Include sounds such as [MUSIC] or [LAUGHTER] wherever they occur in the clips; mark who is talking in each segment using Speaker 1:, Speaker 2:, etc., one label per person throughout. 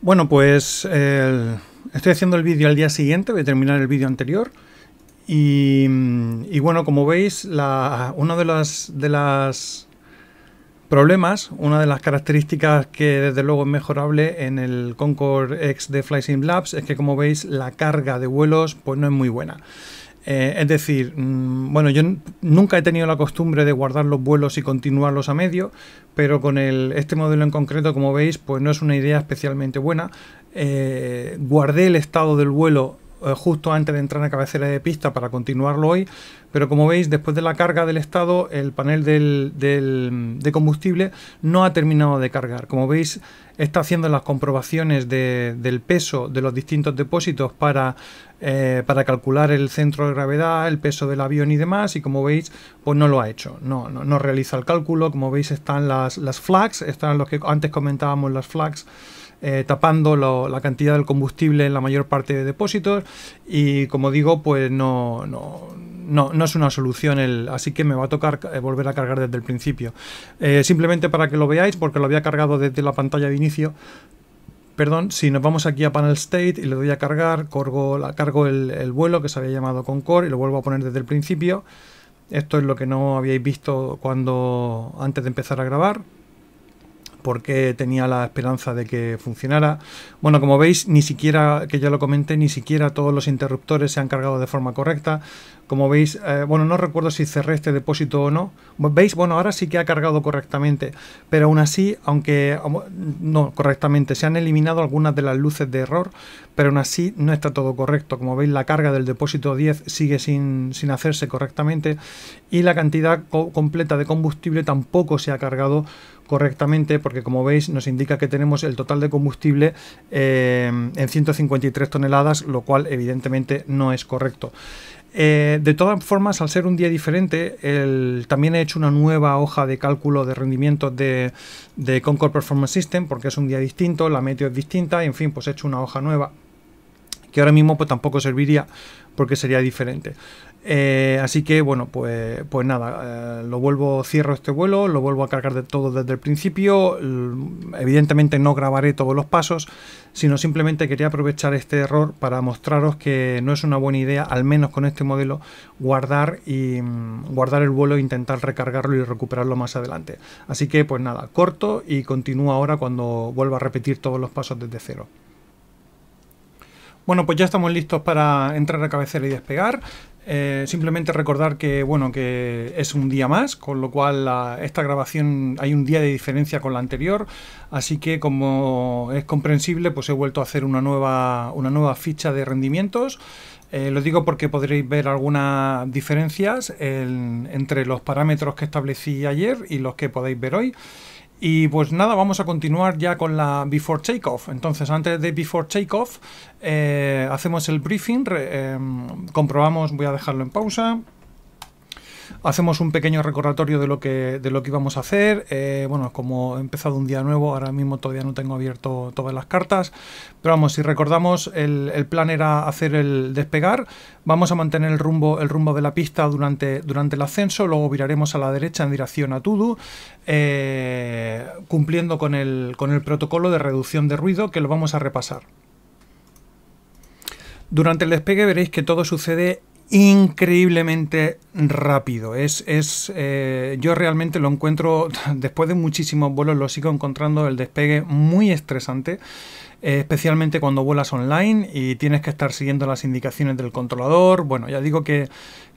Speaker 1: Bueno, pues estoy haciendo el vídeo al día siguiente, voy a terminar el vídeo anterior. Y, mm, bueno, como veis, la, uno de los las problemas, una de las características que desde luego es mejorable en el Concorde X de FlySim Labs es que como veis la carga de vuelos pues no es muy buena. Eh, es decir, mm, bueno, yo nunca he tenido la costumbre de guardar los vuelos y continuarlos a medio, pero con este modelo en concreto, como veis, pues no es una idea especialmente buena. Eh, guardé el estado del vuelo eh, justo antes de entrar a cabecera de pista para continuarlo hoy, pero como veis, después de la carga del estado, el panel del, de combustible no ha terminado de cargar. Como veis, está haciendo las comprobaciones del peso de los distintos depósitos para, eh, para calcular el centro de gravedad, el peso del avión y demás, y como veis, pues no lo ha hecho, no, no, no realiza el cálculo, como veis están las, las flags, están los que antes comentábamos las flags, eh, tapando la cantidad del combustible en la mayor parte de depósitos y como digo, pues no, no, no, es una solución, así que me va a tocar eh, volver a cargar desde el principio. Eh, simplemente para que lo veáis, porque lo había cargado desde la pantalla de inicio, perdón, si nos vamos aquí a Panel State y le doy a cargar, cargo, la, cargo el, vuelo que se había llamado Concord y lo vuelvo a poner desde el principio. Esto es lo que no habíais visto cuando antes de empezar a grabar porque tenía la esperanza de que funcionara. Bueno, como veis, ni siquiera, que ya lo comenté, ni siquiera todos los interruptores se han cargado de forma correcta. Como veis, eh, bueno, no recuerdo si cerré este depósito o no. ¿Veis? Bueno, ahora sí que ha cargado correctamente, pero aún así, aunque no correctamente, se han eliminado algunas de las luces de error, pero aún así no está todo correcto. Como veis, la carga del depósito 10 sigue sin, hacerse correctamente y la cantidad completa de combustible tampoco se ha cargado correctamente porque como veis nos indica que tenemos el total de combustible eh, en 153 toneladas lo cual evidentemente no es correcto eh, de todas formas, al ser un día diferente, también he hecho una nueva hoja de cálculo de rendimientos de, Concord Performance System, porque es un día distinto, la meteo es distinta, y en fin, pues he hecho una hoja nueva, que ahora mismo pues tampoco serviría porque sería diferente. Eh, así que bueno, pues, pues nada, eh, lo vuelvo, cierro este vuelo, lo vuelvo a cargar de todo desde el principio. Evidentemente no grabaré todos los pasos, sino simplemente quería aprovechar este error para mostraros que no es una buena idea, al menos con este modelo, guardar y mm, guardar el vuelo e intentar recargarlo y recuperarlo más adelante. Así que pues nada, corto y continúo ahora cuando vuelva a repetir todos los pasos desde cero. Bueno, pues ya estamos listos para entrar a cabecera y despegar. Eh, simplemente recordar que que es un día más, con lo cual esta grabación hay un día de diferencia con la anterior, así que como es comprensible, pues he vuelto a hacer una nueva una nueva ficha de rendimientos. Eh, lo digo porque podréis ver algunas diferencias entre los parámetros que establecí ayer y los que podéis ver hoy. Y pues nada, vamos a continuar ya con la Before Takeoff. Entonces, antes de Before Takeoff, eh, hacemos el briefing, em, comprobamos, voy a dejarlo en pausa, hacemos un pequeño recordatorio de lo que, de lo que íbamos a hacer. Eh, bueno, como he empezado un día nuevo, ahora mismo todavía no tengo abierto todas las cartas, pero vamos, si recordamos, el, plan era hacer el despegar, vamos a mantener el rumbo, el rumbo de la pista durante, durante el ascenso, luego viraremos a la derecha en dirección a Tudu, eh, cumpliendo con el, con el protocolo de reducción de ruido que lo vamos a repasar. Durante el despegue veréis que todo sucede increíblemente rápido. Es, es eh, yo realmente lo encuentro, [LAUGHS] después de muchísimos vuelos, lo sigo encontrando el despegue muy estresante, eh, especialmente cuando vuelas online y tienes que estar siguiendo las indicaciones del controlador. Bueno, ya digo que,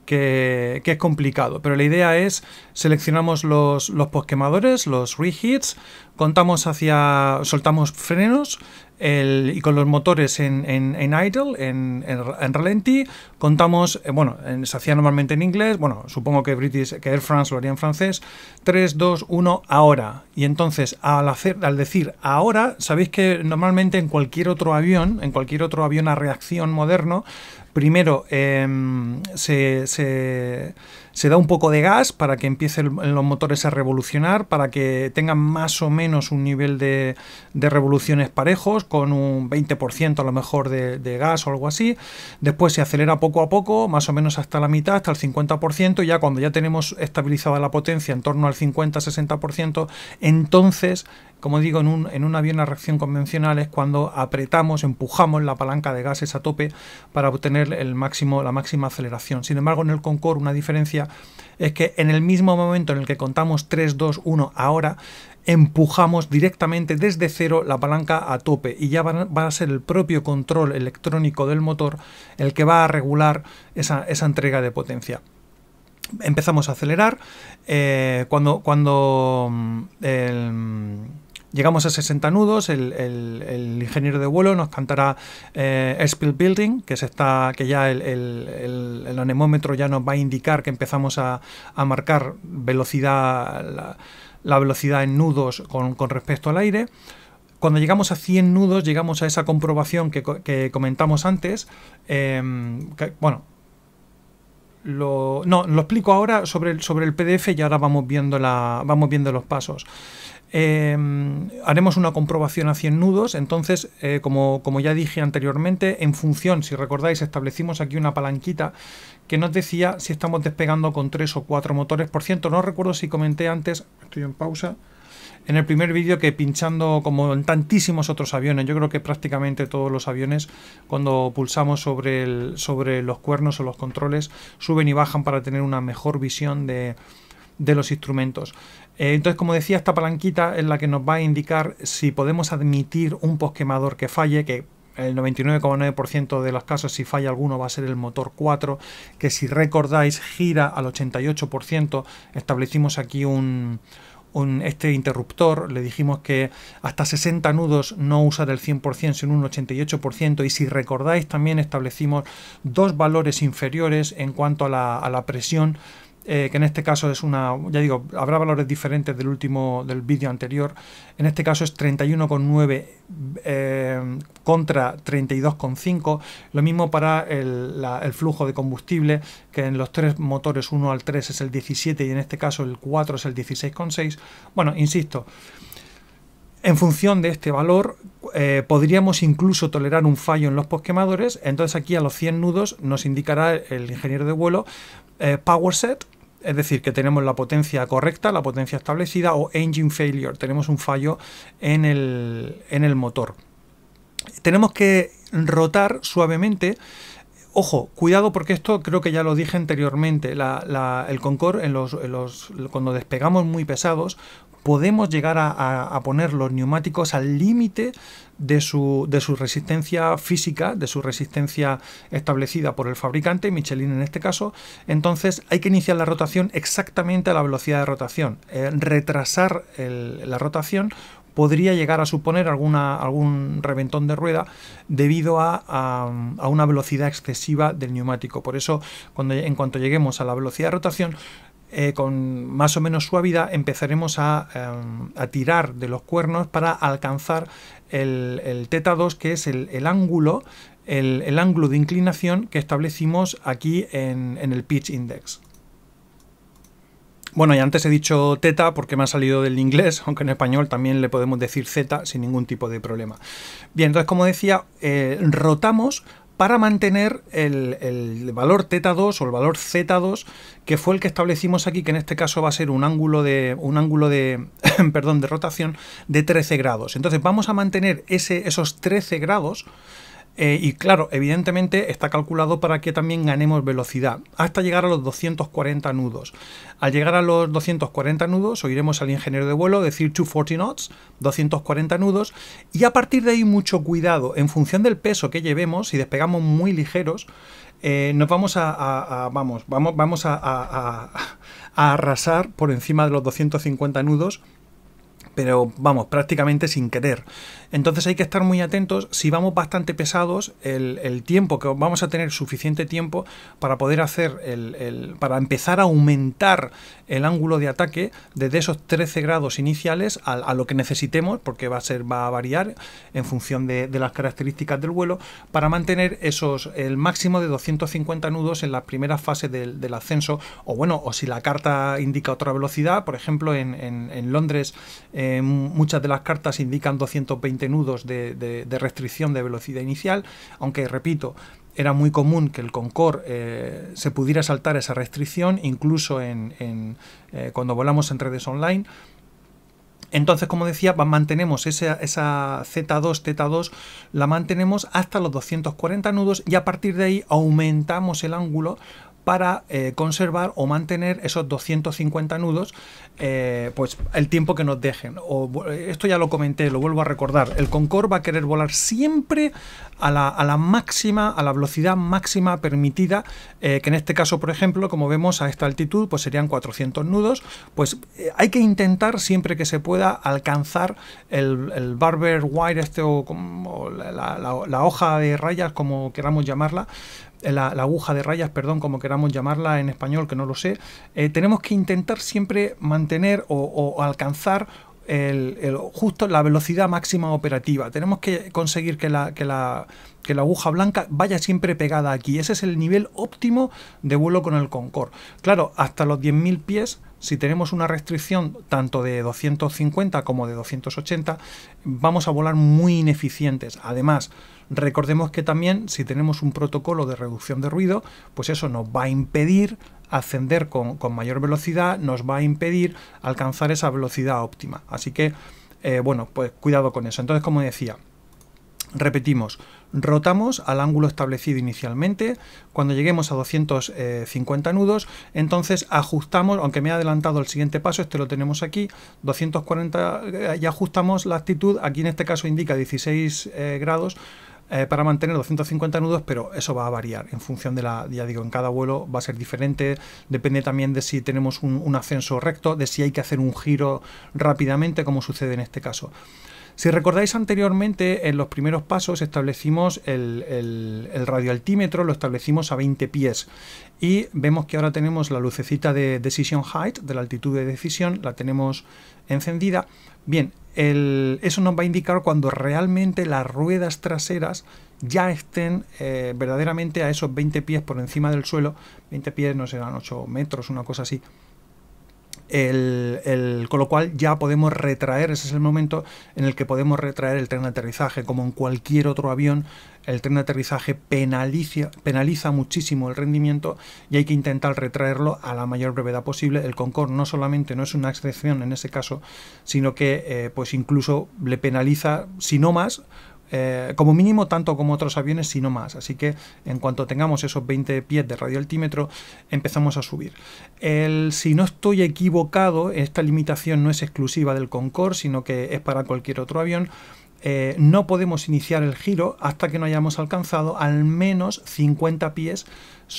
Speaker 1: que, es complicado, pero la idea es seleccionamos los, los posquemadores, los rehits, contamos hacia, soltamos frenos, y con los motores en, en, en idle, en, en, Contamos, eh, bueno, se hacía normalmente en inglés, bueno, supongo que, British, que Air France lo haría en francés. 3, 2, 1, ahora. Y entonces, al, hacer, al decir ahora, sabéis que normalmente en cualquier otro avión, en cualquier otro avión a reacción moderno, primero em, se, da un poco de gas para que empiecen los motores a revolucionar, para que tengan más o menos un nivel de, revoluciones parejos, con un 20% a lo mejor de, de, gas o algo así. Después se acelera poco a poco, más o menos hasta la mitad, hasta el 50%, ya cuando ya tenemos estabilizada la potencia en torno al 50-60%, entonces como digo, en un, en avión a reacción convencional es cuando apretamos, empujamos la palanca de gases a tope para obtener el máximo, la máxima aceleración. Sin embargo, en el Concorde una diferencia es que en el mismo momento en el que contamos 3, 2, 1 ahora, empujamos directamente desde cero la palanca a tope y ya va, a ser el propio control electrónico del motor el que va a regular esa, entrega de potencia empezamos a acelerar. Eh, cuando cuando mm, Llegamos a 60 nudos, el, ingeniero de vuelo nos cantará eh, Building, que, que ya el, anemómetro ya nos va a indicar que empezamos a, marcar velocidad, la, velocidad en nudos con, respecto al aire cuando llegamos a 100 nudos, llegamos a esa comprobación que, comentamos antes. Em, bueno, lo, no, lo explico ahora sobre el, sobre el PDF y ahora vamos viendo, la, vamos viendo los pasos. Em, haremos una comprobación a 100 nudos, entonces, eh, como, como, ya dije anteriormente, en función, si recordáis, establecimos aquí una palanquita que nos decía si estamos despegando con tres o cuatro motores por ciento. No recuerdo si comenté antes, estoy en pausa, en el primer vídeo que pinchando como en tantísimos otros aviones, yo creo que prácticamente todos los aviones cuando pulsamos sobre, el, sobre los cuernos o los controles suben y bajan para tener una mejor visión de, de los instrumentos. Eh, entonces, como decía, esta palanquita es la que nos va a indicar si podemos admitir un posquemador que falle, que el 99,9% de los casos, si falla alguno, va a ser el motor 4, que si recordáis gira al 88%. Establecimos aquí un, este interruptor, le dijimos que hasta 60 nudos no usar el 100%, sino un 88%, y si recordáis también establecimos dos valores inferiores en cuanto a la presión eh, que en este caso es una, ya digo, habrá valores diferentes del último, del vídeo anterior, en este caso es 31,9 eh, contra 32,5, lo mismo para el, el, flujo de combustible, que en los tres motores 1 al 3 es el 17 y en este caso el 4 es el 16,6, bueno, insisto, en función de este valor eh, podríamos incluso tolerar un fallo en los posquemadores. Entonces aquí a los 100 nudos nos indicará el ingeniero de vuelo eh, power set, es decir, que tenemos la potencia correcta, la potencia establecida, o engine failure, tenemos un fallo en el, en el motor. Tenemos que rotar suavemente. Ojo, cuidado porque esto creo que ya lo dije anteriormente. el Concorde, cuando despegamos muy pesados, podemos llegar a, poner los neumáticos al límite de su, resistencia física, de su resistencia establecida por el fabricante, Michelin en este caso, entonces hay que iniciar la rotación exactamente a la velocidad de rotación. Eh, retrasar la rotación podría llegar a suponer algún reventón de rueda debido a, a, una velocidad excesiva del neumático. Por eso, cuando, en cuanto lleguemos a la velocidad de rotación, eh, con más o menos suavidad empezaremos em, a, tirar de los cuernos para alcanzar el, teta 2, que es el, ángulo el, ángulo de inclinación que establecimos aquí en, el pitch index. Bueno, y antes he dicho teta porque me ha salido del inglés, [LAUGHS] aunque en español también le podemos decir zeta sin ningún tipo de problema. Bien, entonces como decía, eh, rotamos para mantener el, valor θ 2 o el valor Z2, que fue el que establecimos aquí, que en este caso va a ser un ángulo de, un ángulo de, [CLEARS THROAT] perdón, de rotación de 13 grados. Entonces vamos a mantener ese, esos 13 grados eh, y claro, evidentemente está calculado para que también ganemos velocidad, hasta llegar a los 240 nudos. Al llegar a los 240 nudos, oiremos al ingeniero de vuelo decir 240 knots, 240 nudos, y a partir de ahí mucho cuidado, en función del peso que llevemos, si despegamos muy ligeros, eh, nos vamos a, vamos, vamos, a, a arrasar por encima de los 250 nudos pero vamos, prácticamente sin querer. Entonces hay que estar muy atentos, si vamos bastante pesados, el, tiempo que vamos a tener suficiente tiempo para poder hacer, el, para empezar a aumentar el ángulo de ataque desde esos 13 grados iniciales a, lo que necesitemos, porque va a, ser, va a variar en función de, las características del vuelo, para mantener esos, el máximo de 250 nudos en las primeras fases del, ascenso, o bueno, o si la carta indica otra velocidad, por ejemplo en, en, en Londres, Em, muchas de las cartas indican 220 nudos de, restricción de velocidad inicial, aunque repito, era muy común que el Concorde eh, se pudiera saltar esa restricción, incluso en, eh, cuando volamos en redes online. Entonces, como decía, mantenemos esa, Z2, z 2 la mantenemos hasta los 240 nudos y a partir de ahí aumentamos el ángulo para eh, conservar o mantener esos 250 nudos eh, pues el tiempo que nos dejen. esto ya lo comenté, lo vuelvo a recordar. El Concorde va a querer volar siempre a la, máxima, a la velocidad máxima permitida, eh, que en este caso, por ejemplo, como vemos a esta altitud, pues serían 400 nudos. Pues hay que intentar siempre que se pueda alcanzar el, barber wire, este o, como la hoja de rayas, como queramos llamarla, la, aguja de rayas, perdón, como queramos llamarla en español, que no lo sé, eh, tenemos que intentar siempre mantener o, alcanzar el, justo la velocidad máxima operativa. Tenemos que conseguir que la, la, que la aguja blanca vaya siempre pegada aquí. Ese es el nivel óptimo de vuelo con el Concorde. Claro, hasta los 10.000 pies si tenemos una restricción tanto de 250 como de 280, vamos a volar muy ineficientes. Además, Recordemos que también si tenemos un protocolo de reducción de ruido, pues eso nos va a impedir ascender con, mayor velocidad, nos va a impedir alcanzar esa velocidad óptima. Así que, eh, bueno, pues cuidado con eso. Entonces, como decía, Repetimos, rotamos al ángulo establecido inicialmente, cuando lleguemos a 250 nudos, entonces ajustamos, aunque me he adelantado el siguiente paso, este lo tenemos aquí, 240, eh, ya ajustamos la actitud, aquí en este caso indica 16 eh, grados, eh, para mantener 250 nudos, pero eso va a variar en función de la, ya digo, en cada vuelo va a ser diferente, depende también de si tenemos un, ascenso recto, de si hay que hacer un giro rápidamente, como sucede en este caso. Si recordáis anteriormente, en los primeros pasos establecimos el, el, el, radioaltímetro, lo establecimos a 20 pies y vemos que ahora tenemos la lucecita de Decision Height, de la altitud de decisión, la tenemos encendida. Bien, eso nos va a indicar cuando realmente las ruedas traseras ya estén eh, verdaderamente a esos 20 pies por encima del suelo, 20 pies no serán 8 metros, una cosa así, el, con lo cual ya podemos retraer, ese es el momento en el que podemos retraer el tren de aterrizaje, como en cualquier otro avión, el tren de aterrizaje penaliza, penaliza muchísimo el rendimiento y hay que intentar retraerlo a la mayor brevedad posible. El Concorde no solamente no es una excepción en ese caso, sino que eh, pues incluso le penaliza, si no más, eh, como mínimo tanto como otros aviones, sino más. Así que en cuanto tengamos esos 20 pies de radioaltímetro, empezamos a subir. si no estoy equivocado, esta limitación no es exclusiva del Concorde, sino que es para cualquier otro avión. Eh, no podemos iniciar el giro hasta que no hayamos alcanzado al menos 50 pies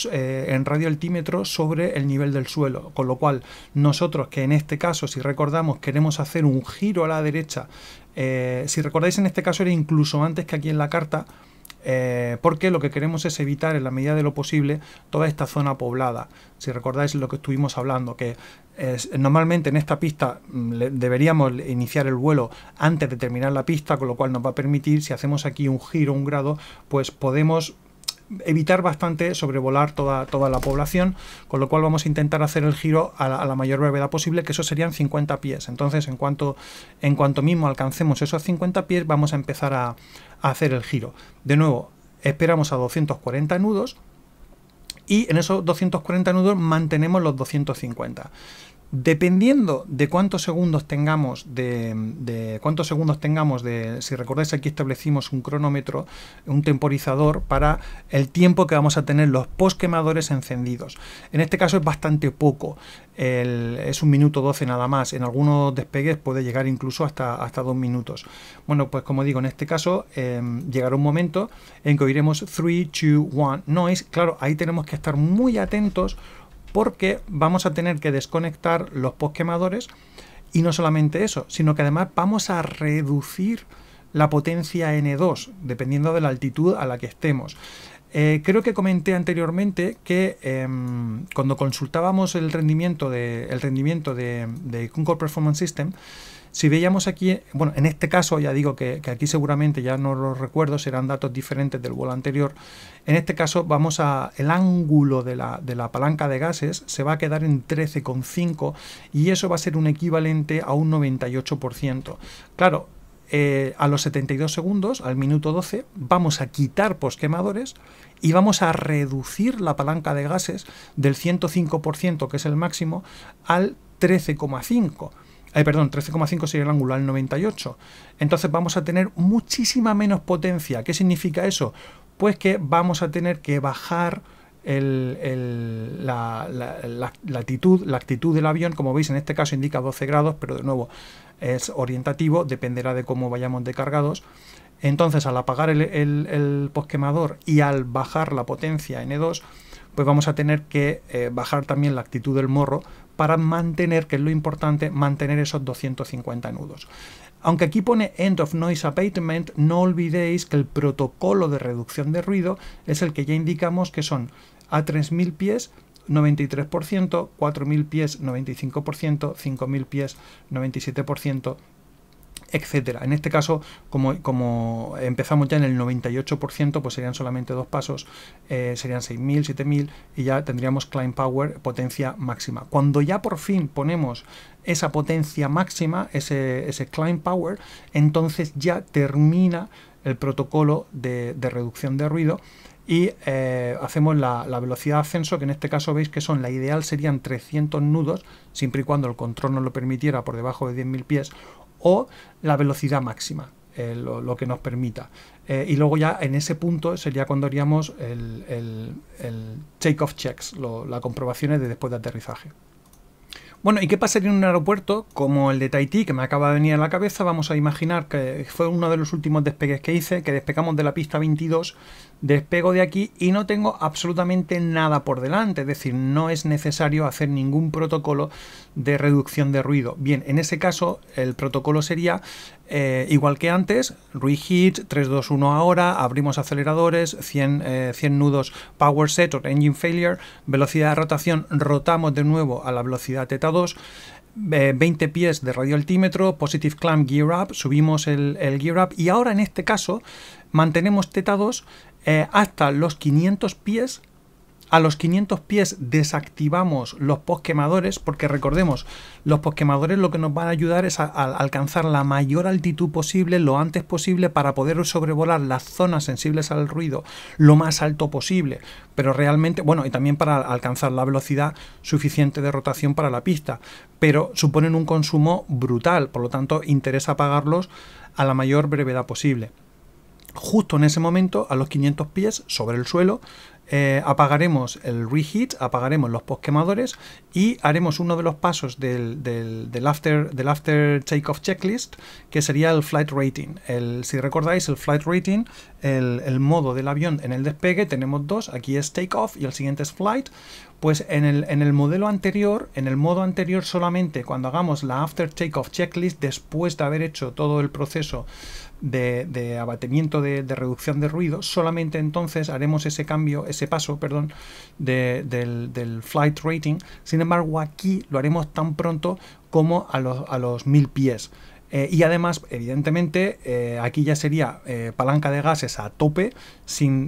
Speaker 1: en eh, en radioaltímetro sobre el nivel del suelo. Con lo cual, nosotros que en este caso, si recordamos, queremos hacer un giro a la derecha eh, si recordáis, en este caso era incluso antes que aquí en la carta, eh, porque lo que queremos es evitar en la medida de lo posible toda esta zona poblada. Si recordáis lo que estuvimos hablando, que eh, normalmente en esta pista mm, deberíamos iniciar el vuelo antes de terminar la pista, con lo cual nos va a permitir, si hacemos aquí un giro, un grado, pues podemos evitar bastante sobrevolar toda, toda la población, con lo cual vamos a intentar hacer el giro a la, mayor brevedad posible, que eso serían 50 pies. Entonces, en cuanto, en cuanto mismo alcancemos esos 50 pies, vamos a empezar a, a hacer el giro. De nuevo, esperamos a 240 nudos, y en esos 240 nudos mantenemos los 250. Dependiendo de cuántos segundos tengamos de, cuántos segundos tengamos de, si recordáis aquí establecimos un cronómetro, un temporizador para el tiempo que vamos a tener los post quemadores encendidos. En este caso es bastante poco, es un minuto 12 nada más. En algunos despegues puede llegar incluso hasta hasta dos minutos. Bueno, pues como digo, en este caso em, llegará un momento en que oiremos 3, 2, 1 noise. Claro, ahí tenemos que estar muy atentos porque vamos a tener que desconectar los post y no solamente eso, sino que además vamos a reducir la potencia N2, dependiendo de la altitud a la que estemos. Eh, creo que comenté anteriormente que em, cuando consultábamos el rendimiento de el rendimiento de, de Performance System, si veíamos aquí, bueno, en este caso ya digo que, aquí seguramente ya no lo recuerdo, serán datos diferentes del vuelo anterior. En este caso vamos a el ángulo de la, palanca de gases se va a quedar en 13,5 y eso va a ser un equivalente a un 98%. Claro, eh, a los 72 segundos, al minuto 12, vamos a quitar posquemadores y vamos a reducir la palanca de gases del 105%, que es el máximo, al 13,5%. Eh, perdón, 13,5 sería el angular 98. Entonces vamos a tener muchísima menos potencia. ¿Qué significa eso? Pues que vamos a tener que bajar la, actitud del avión, como veis en este caso indica 12 grados, pero de nuevo es orientativo, dependerá de cómo vayamos descargados. Entonces al apagar el, el posquemador y al bajar la potencia N2, pues vamos a tener que eh, bajar también la actitud del morro para mantener, que es lo importante, mantener esos 250 nudos. Aunque aquí pone End of Noise Abatement, no olvidéis que el protocolo de reducción de ruido es el que ya indicamos que son a 3000 pies 93%, 4000 pies 95%, 5000 pies 97%, etcétera. En este caso, como, empezamos ya en el 98%, pues serían solamente dos pasos, eh, serían 6.000, 7.000 y ya tendríamos Climb Power potencia máxima. Cuando ya por fin ponemos esa potencia máxima, ese, Climb Power, entonces ya termina el protocolo de, reducción de ruido y eh, hacemos la, la, velocidad de ascenso, que en este caso veis que son, la ideal serían 300 nudos, siempre y cuando el control nos lo permitiera por debajo de 10.000 pies, o la velocidad máxima, eh, lo, que nos permita. Eh, y luego ya en ese punto sería cuando haríamos el, el, el take-off checks, las comprobaciones de después de aterrizaje. Bueno, ¿y qué pasaría en un aeropuerto como el de Tahití, que me acaba de venir a la cabeza? Vamos a imaginar que fue uno de los últimos despegues que hice, que despegamos de la pista 22, despego de aquí y no tengo absolutamente nada por delante, es decir, no es necesario hacer ningún protocolo de reducción de ruido. Bien, en ese caso el protocolo sería eh, igual que antes, reheat, 321 ahora, abrimos aceleradores, 100, 100 eh, nudos power set or engine failure, velocidad de rotación, rotamos de nuevo a la velocidad teta 2, 20 eh, pies de altímetro, positive clamp gear up, subimos el, gear up y ahora en este caso mantenemos teta 2 hasta los 500 pies a los 500 pies desactivamos los posquemadores porque recordemos, los posquemadores lo que nos van a ayudar es a, alcanzar la mayor altitud posible lo antes posible para poder sobrevolar las zonas sensibles al ruido lo más alto posible, pero realmente, bueno, y también para alcanzar la velocidad suficiente de rotación para la pista, pero suponen un consumo brutal, por lo tanto interesa pagarlos a la mayor brevedad posible. Justo en ese momento, a los 500 pies sobre el suelo, eh, apagaremos el reheat, apagaremos los posquemadores y haremos uno de los pasos del, after, del after takeoff checklist, que sería el flight rating. El, si recordáis, el flight rating, el, modo del avión en el despegue, tenemos dos, aquí es takeoff y el siguiente es flight pues en el, en el, modelo anterior, en el modo anterior solamente cuando hagamos la after takeoff checklist después de haber hecho todo el proceso de, abatimiento, de, reducción de ruido, solamente entonces haremos ese cambio, ese paso, perdón, del, flight rating. Sin embargo, aquí lo haremos tan pronto como a los, a mil pies. Eh, y además, evidentemente, eh, aquí ya sería eh, palanca de gases a tope sin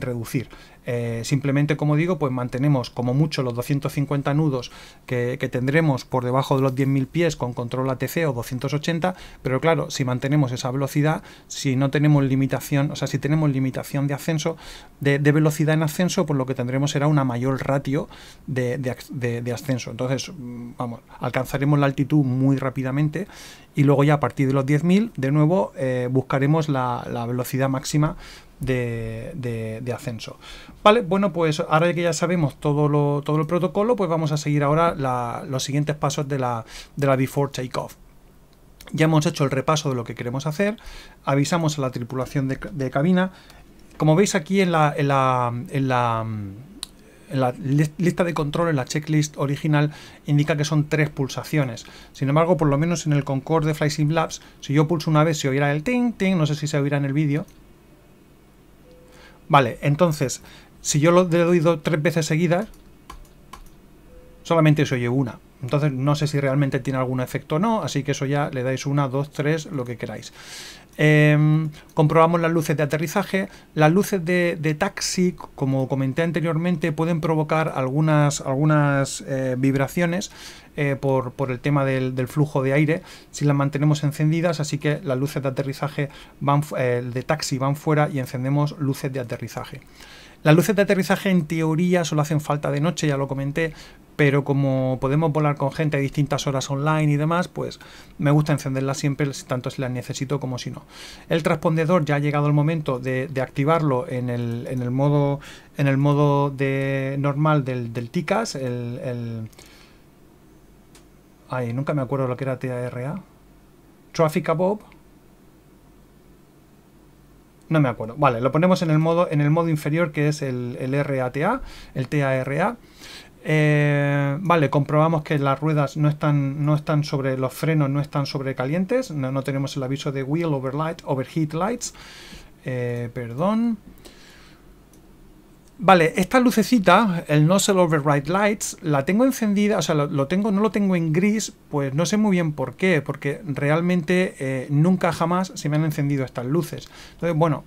Speaker 1: reducir. Eh, simplemente, como digo, pues mantenemos como mucho los 250 nudos que, tendremos por debajo de los 10.000 pies con control ATC o 280, pero claro, si mantenemos esa velocidad, si no tenemos limitación, o sea, si tenemos limitación de ascenso, de, velocidad en ascenso, pues lo que tendremos será una mayor ratio de, ascenso. Entonces, mm, vamos, alcanzaremos la altitud muy rápidamente y luego ya a partir de los 10.000, de nuevo, eh, buscaremos la velocidad máxima de, ascenso. Vale, bueno, pues ahora que ya sabemos todo, todo el protocolo, pues vamos a seguir ahora los siguientes pasos de la, de la before takeoff. Ya hemos hecho el repaso de lo que queremos hacer, avisamos a la tripulación de, cabina. Como veis aquí en la, en la, en la en la lista de control, en la checklist original, indica que son tres pulsaciones. Sin embargo, por lo menos en el Concorde de FlySim Labs, si yo pulso una vez, se oirá el ting, ting, no sé si se oirá en el vídeo, Vale, entonces, si yo lo he oído tres veces seguidas, solamente se oye una. Entonces no sé si realmente tiene algún efecto o no, así que eso ya le dais una, dos, tres, lo que queráis. Em, comprobamos las luces de aterrizaje. Las luces de, taxi, como comenté anteriormente, pueden provocar algunas, algunas eh, vibraciones eh, por, el tema del, del, flujo de aire si las mantenemos encendidas. Así que las luces de aterrizaje van, eh, de taxi van fuera y encendemos luces de aterrizaje. Las luces de aterrizaje en teoría solo hacen falta de noche, ya lo comenté, pero como podemos volar con gente a distintas horas online y demás, pues me gusta encenderla siempre, tanto si la necesito como si no. El transpondedor ya ha llegado el momento de, activarlo en el, modo, en el modo de, normal del, TICAS, Ay, nunca me acuerdo lo que era TARA. Traffic Above. No me acuerdo. Vale, lo ponemos en el modo, en el modo inferior que es el, el RATA, el TARA eh, vale, comprobamos que las ruedas no están, no están sobre los frenos, no están sobrecalientes. No, no tenemos el aviso de wheel over overheat lights. Eh, perdón. Vale, esta lucecita, el nozzle override lights, la tengo encendida, o sea, lo, tengo, no lo tengo en gris, pues no sé muy bien por qué, porque realmente eh, nunca jamás se me han encendido estas luces. Entonces, bueno,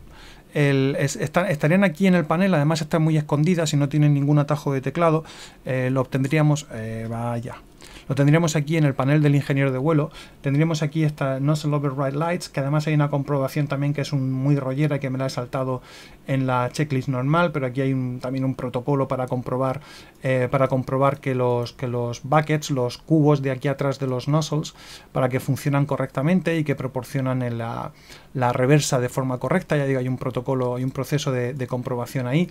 Speaker 1: estarían aquí en el panel, además están muy escondidas, si no tienen ningún atajo de teclado, eh, lo obtendríamos, eh, vaya, lo tendríamos aquí en el panel del ingeniero de vuelo. Tendríamos aquí esta nozzle override lights, que además hay una comprobación también que es un, muy rollera que me la he saltado en la checklist normal, pero aquí hay también un protocolo para comprobar, eh, para comprobar que, los, que los buckets, los cubos de aquí atrás de los nozzles, para que funcionan correctamente y que proporcionan la, reversa de forma correcta. Ya digo, hay un protocolo, hay un proceso de comprobación ahí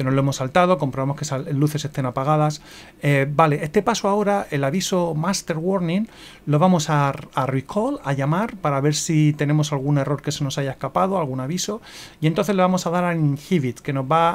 Speaker 1: que nos lo hemos saltado, comprobamos que las luces estén apagadas. Eh, vale, este paso ahora, el aviso Master Warning, lo vamos a, recall, a llamar, para ver si tenemos algún error que se nos haya escapado, algún aviso, y entonces le vamos a dar a Inhibit, que nos va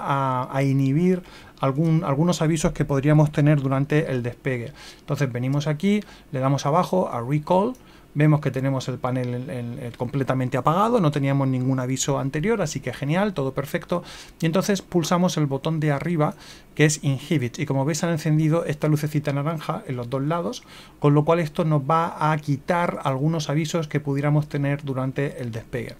Speaker 1: a, inhibir algún, algunos avisos que podríamos tener durante el despegue. Entonces venimos aquí, le damos abajo a Recall, Vemos que tenemos el panel completamente apagado, no teníamos ningún aviso anterior, así que genial, todo perfecto. Y entonces pulsamos el botón de arriba, que es Inhibit, y como veis han encendido esta lucecita naranja en los dos lados, con lo cual esto nos va a quitar algunos avisos que pudiéramos tener durante el despegue.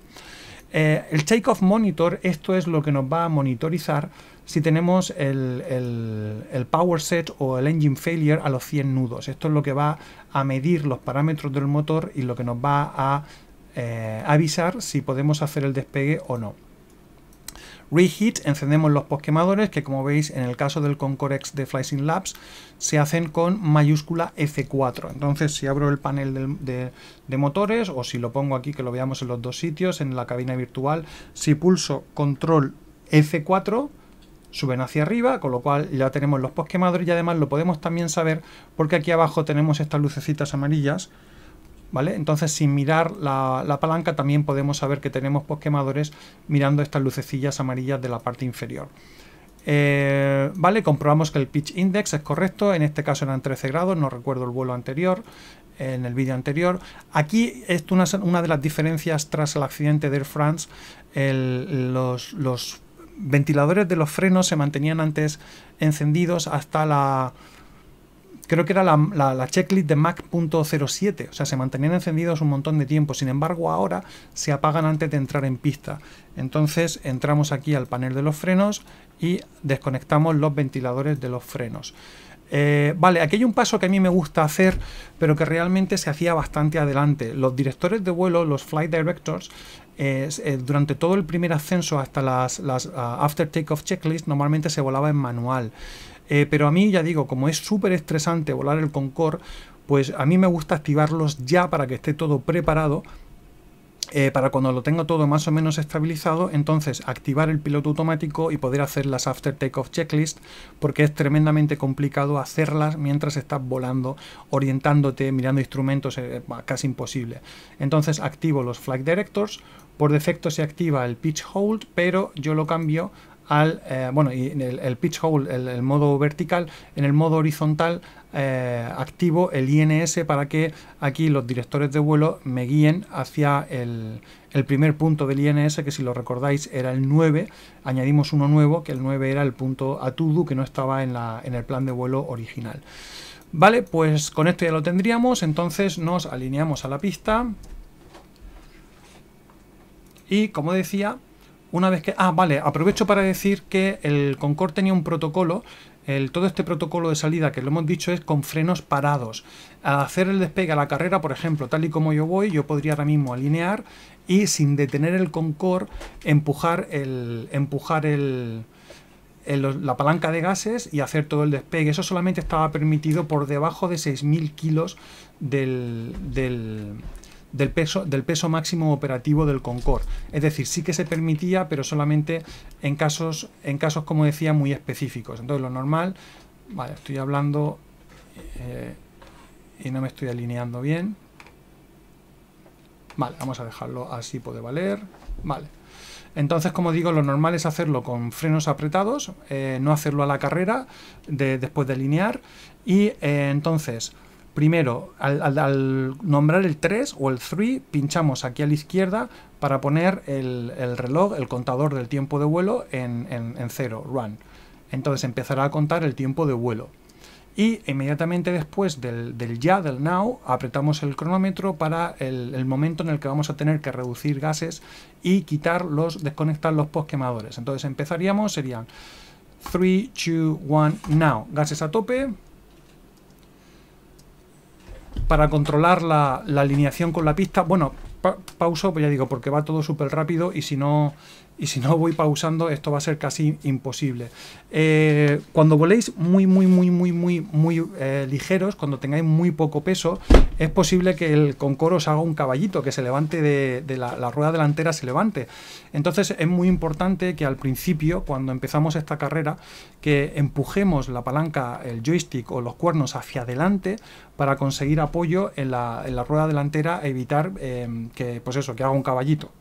Speaker 1: Eh, el el Takeoff Monitor, esto es lo que nos va a monitorizar si tenemos el, power set o el engine failure a los 100 nudos. Esto es lo que va a medir los parámetros del motor y lo que nos va a eh, avisar si podemos hacer el despegue o no. Reheat, encendemos los posquemadores que como veis en el caso del Concorex de Flysyn Labs se hacen con mayúscula F4. Entonces si abro el panel de, de, motores o si lo pongo aquí que lo veamos en los dos sitios, en la cabina virtual, si pulso control F4 suben hacia arriba, con lo cual ya tenemos los posquemadores y además lo podemos también saber porque aquí abajo tenemos estas lucecitas amarillas, ¿vale? Entonces sin mirar la, palanca también podemos saber que tenemos posquemadores mirando estas lucecillas amarillas de la parte inferior. Eh, vale, comprobamos que el pitch index es correcto, en este caso eran 13 grados, no recuerdo el vuelo anterior, en el vídeo anterior. Aquí es una, de las diferencias tras el accidente de Air France, los, los ventiladores de los frenos se mantenían antes encendidos hasta la... Creo que era la, checklist de Mac.07, o sea, se mantenían encendidos un montón de tiempo, sin embargo ahora se apagan antes de entrar en pista. Entonces entramos aquí al panel de los frenos y desconectamos los ventiladores de los frenos. Eh, vale, aquí hay un paso que a mí me gusta hacer, pero que realmente se hacía bastante adelante. Los directores de vuelo, los flight directors, eh, durante todo el primer ascenso hasta las, las take ah, after takeoff checklist normalmente se volaba en manual. Eh, pero a mí ya digo, como es súper estresante volar el Concorde, pues a mí me gusta activarlos ya para que esté todo preparado. Eh, para cuando lo tenga todo más o menos estabilizado, entonces activar el piloto automático y poder hacer las after takeoff checklist, porque es tremendamente complicado hacerlas mientras estás volando, orientándote, mirando instrumentos, es casi imposible. Entonces activo los flight directors, por defecto se activa el pitch hold, pero yo lo cambio al eh, bueno y el, el pitch hold el, modo vertical en el modo horizontal eh, activo el INS para que aquí los directores de vuelo me guíen hacia el, primer punto del INS que si lo recordáis era el 9 añadimos uno nuevo que el 9 era el punto atudu que no estaba en, la, en el plan de vuelo original vale pues con esto ya lo tendríamos entonces nos alineamos a la pista y como decía, una vez que... Ah, vale, aprovecho para decir que el Concorde tenía un protocolo. El, todo este protocolo de salida que lo hemos dicho es con frenos parados. Al hacer el despegue a la carrera, por ejemplo, tal y como yo voy, yo podría ahora mismo alinear y sin detener el Concorde, empujar el... empujar el, la palanca de gases y hacer todo el despegue. Eso solamente estaba permitido por debajo de 6.000 kilos del, del peso, del peso máximo operativo del Concorde. Es decir, sí que se permitía, pero solamente en casos, en casos como decía, muy específicos. Entonces, lo normal, vale, estoy hablando eh, y no me estoy alineando bien. Vale, vamos a dejarlo así, puede valer. Vale. Entonces, como digo, lo normal es hacerlo con frenos apretados, eh, no hacerlo a la carrera después de alinear. Y eh, entonces, Primero, al, nombrar el 3 o el 3, pinchamos aquí a la izquierda para poner el, reloj, el contador del tiempo de vuelo en, cero, 0, run. Entonces empezará a contar el tiempo de vuelo y inmediatamente después del, ya, del now, apretamos el cronómetro para el, momento en el que vamos a tener que reducir gases y quitar los, desconectar los post Entonces empezaríamos, serían 3, 2, 1, now, gases a tope, para controlar la, alineación con la pista. Bueno, pauso, pues ya digo, porque va todo súper rápido y si no, y si no voy pausando esto va a ser casi imposible. Eh, cuando voléis muy, muy, muy, muy, muy, muy eh, ligeros, cuando tengáis muy poco peso, es posible que el concoro os haga un caballito, que se levante de, la, rueda delantera, se levante. Entonces es muy importante que al principio, cuando empezamos esta carrera, que empujemos la palanca, el joystick o los cuernos hacia adelante para conseguir apoyo en la, rueda delantera, evitar eh, que, pues eso, que haga un caballito.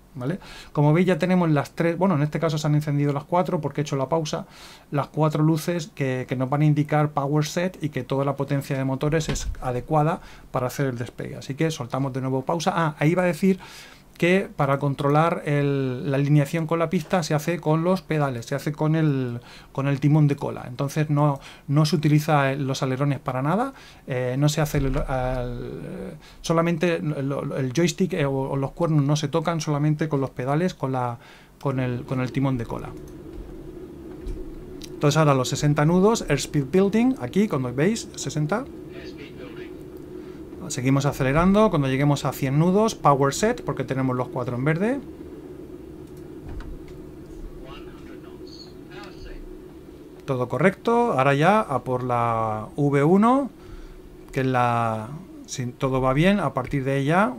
Speaker 1: Como veis ya tenemos las tres, bueno en este caso se han encendido las cuatro porque he hecho la pausa, las cuatro luces que, que, nos van a indicar power set y que toda la potencia de motores es adecuada para hacer el despegue. Así que soltamos de nuevo pausa. Ah, ahí va a decir que para controlar la alineación con la pista se hace con los pedales, se hace con el, con el timón de cola. Entonces no, no se utiliza los alerones para nada, eh, no se hace solamente el, joystick eh, o, los cuernos no se tocan solamente con los pedales, con, la, con, el, con el timón de cola. Entonces ahora los 60 nudos, Airspeed Building, aquí cuando veis, 60 Seguimos acelerando. Cuando lleguemos a 100 nudos, power set, porque tenemos los cuatro en verde. Todo correcto. Ahora ya a por la V1, que es la... Si todo va bien, a partir de ella...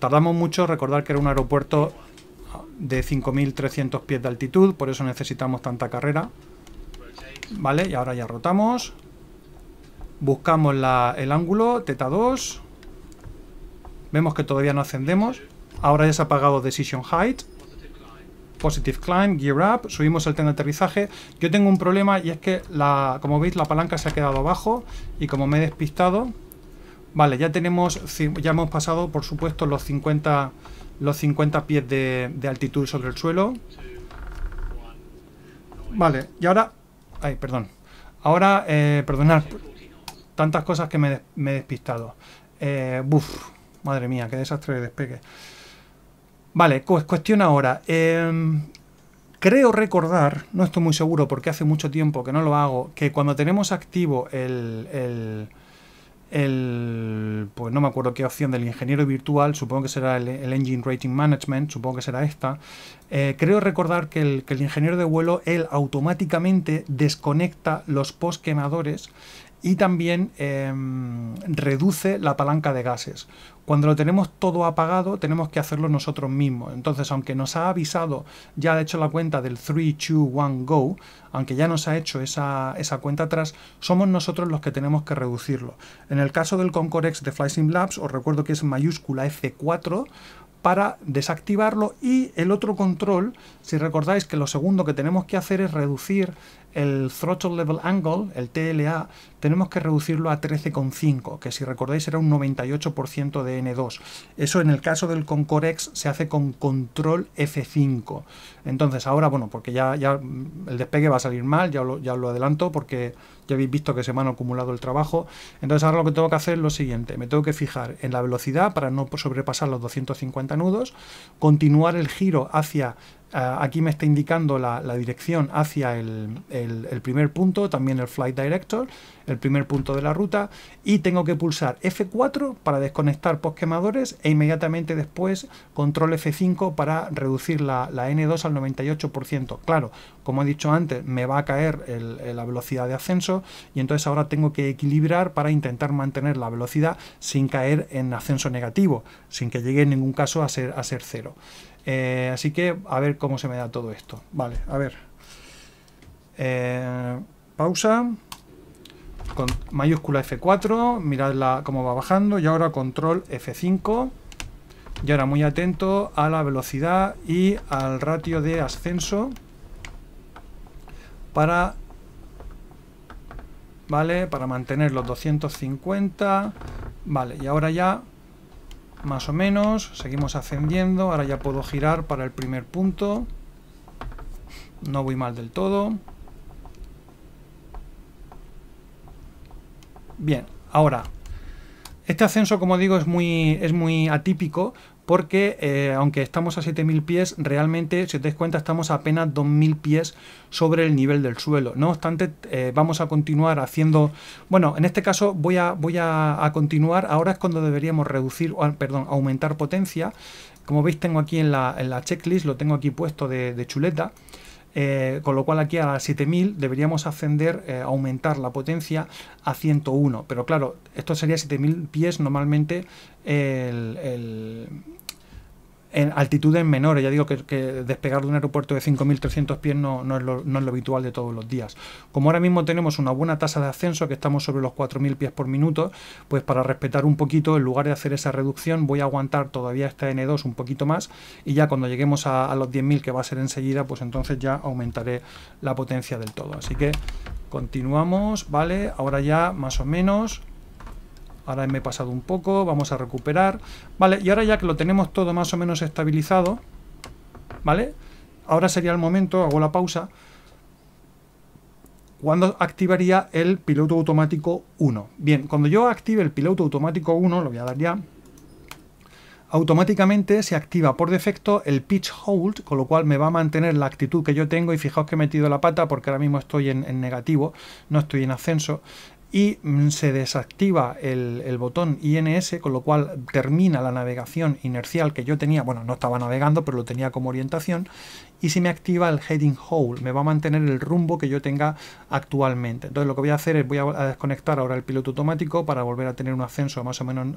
Speaker 1: Tardamos mucho, recordar que era un aeropuerto de 5.300 pies de altitud, por eso necesitamos tanta carrera. Vale, y ahora ya rotamos. Buscamos la, el ángulo, teta 2. Vemos que todavía no ascendemos. Ahora ya se ha apagado Decision Height. Positive Climb, Gear Up, subimos el tren de aterrizaje. Yo tengo un problema y es que, la, como veis, la palanca se ha quedado abajo y como me he despistado... Vale, ya tenemos, ya hemos pasado, por supuesto, los 50, los 50 pies de, altitud sobre el suelo. Vale, y ahora... Ay, perdón. Ahora, eh, perdonad, Tantas cosas que me, he despistado. Eh, buf, madre mía, qué desastre de despegue. Vale, pues cuestión ahora. Em, creo recordar, no estoy muy seguro porque hace mucho tiempo que no lo hago, que cuando tenemos activo el, el el, pues no me acuerdo qué opción del ingeniero virtual, supongo que será el, Engine Rating Management, supongo que será esta, eh, creo recordar que el, que el, ingeniero de vuelo, él automáticamente desconecta los post quemadores y también em, reduce la palanca de gases. Cuando lo tenemos todo apagado, tenemos que hacerlo nosotros mismos. Entonces, aunque nos ha avisado, ya ha hecho la cuenta del 3, 2, 1, go, aunque ya nos ha hecho esa, cuenta atrás, somos nosotros los que tenemos que reducirlo. En el caso del Concorex de FlySim Labs, os recuerdo que es mayúscula F4 para desactivarlo y el otro control, si recordáis que lo segundo que tenemos que hacer es reducir el Throttle Level Angle, el TLA, tenemos que reducirlo a 13,5, que si recordáis era un 98% de N2. Eso en el caso del Concorex se hace con control F5. Entonces ahora, bueno, porque ya, ya el despegue va a salir mal, ya lo, ya lo adelanto, porque ya habéis visto que se me han acumulado el trabajo. Entonces ahora lo que tengo que hacer es lo siguiente, me tengo que fijar en la velocidad para no sobrepasar los 250 nudos, continuar el giro hacia Ah, aquí me está indicando la, dirección hacia el, primer punto, también el Flight Director, el primer punto de la ruta, y tengo que pulsar F4 para desconectar posquemadores e inmediatamente después control F5 para reducir la, N2 al 98%. Claro, como he dicho antes, me va a caer la velocidad de ascenso y entonces ahora tengo que equilibrar para intentar mantener la velocidad sin caer en ascenso negativo, sin que llegue en ningún caso a ser, a ser cero. Eh, así que a ver cómo se me da todo esto. Vale, a ver. Eh, pausa. Con mayúscula F4. Mirad cómo va bajando. Y ahora control F5. Y ahora muy atento a la velocidad y al ratio de ascenso. Para... Vale, para mantener los 250. Vale, y ahora ya más o menos, seguimos ascendiendo, ahora ya puedo girar para el primer punto, no voy mal del todo. Bien, ahora, este ascenso, como digo, es muy, es muy atípico porque eh, aunque estamos a 7000 pies, realmente, si os dais cuenta, estamos a apenas 2000 pies sobre el nivel del suelo. No obstante, eh, vamos a continuar haciendo, bueno, en este caso voy a, voy a, continuar, ahora es cuando deberíamos reducir, perdón, aumentar potencia. Como veis, tengo aquí en la, en la checklist, lo tengo aquí puesto de, chuleta. Eh, con lo cual aquí a 7000 deberíamos ascender, aumentar la potencia a 101. Pero claro, esto sería 7000 pies normalmente el en altitudes menores. Ya digo que, despegar de un aeropuerto de 5.300 pies no, es lo, no, es lo, habitual de todos los días. Como ahora mismo tenemos una buena tasa de ascenso, que estamos sobre los 4.000 pies por minuto, pues para respetar un poquito, en lugar de hacer esa reducción, voy a aguantar todavía esta N2 un poquito más y ya cuando lleguemos a, a los 10.000, que va a ser enseguida, pues entonces ya aumentaré la potencia del todo. Así que continuamos, ¿vale? Ahora ya más o menos ahora me he pasado un poco, vamos a recuperar, ¿vale? Y ahora ya que lo tenemos todo más o menos estabilizado, ¿vale? Ahora sería el momento, hago la pausa, cuando activaría el piloto automático 1. Bien, cuando yo active el piloto automático 1, lo voy a dar ya, automáticamente se activa por defecto el pitch hold, con lo cual me va a mantener la actitud que yo tengo y fijaos que he metido la pata porque ahora mismo estoy en, en negativo, no estoy en ascenso, y mm, se desactiva el, botón INS, con lo cual termina la navegación inercial que yo tenía, bueno, no estaba navegando, pero lo tenía como orientación, y se me activa el heading hole, me va a mantener el rumbo que yo tenga actualmente. Entonces lo que voy a hacer es, voy a desconectar ahora el piloto automático para volver a tener un ascenso más o menos mm,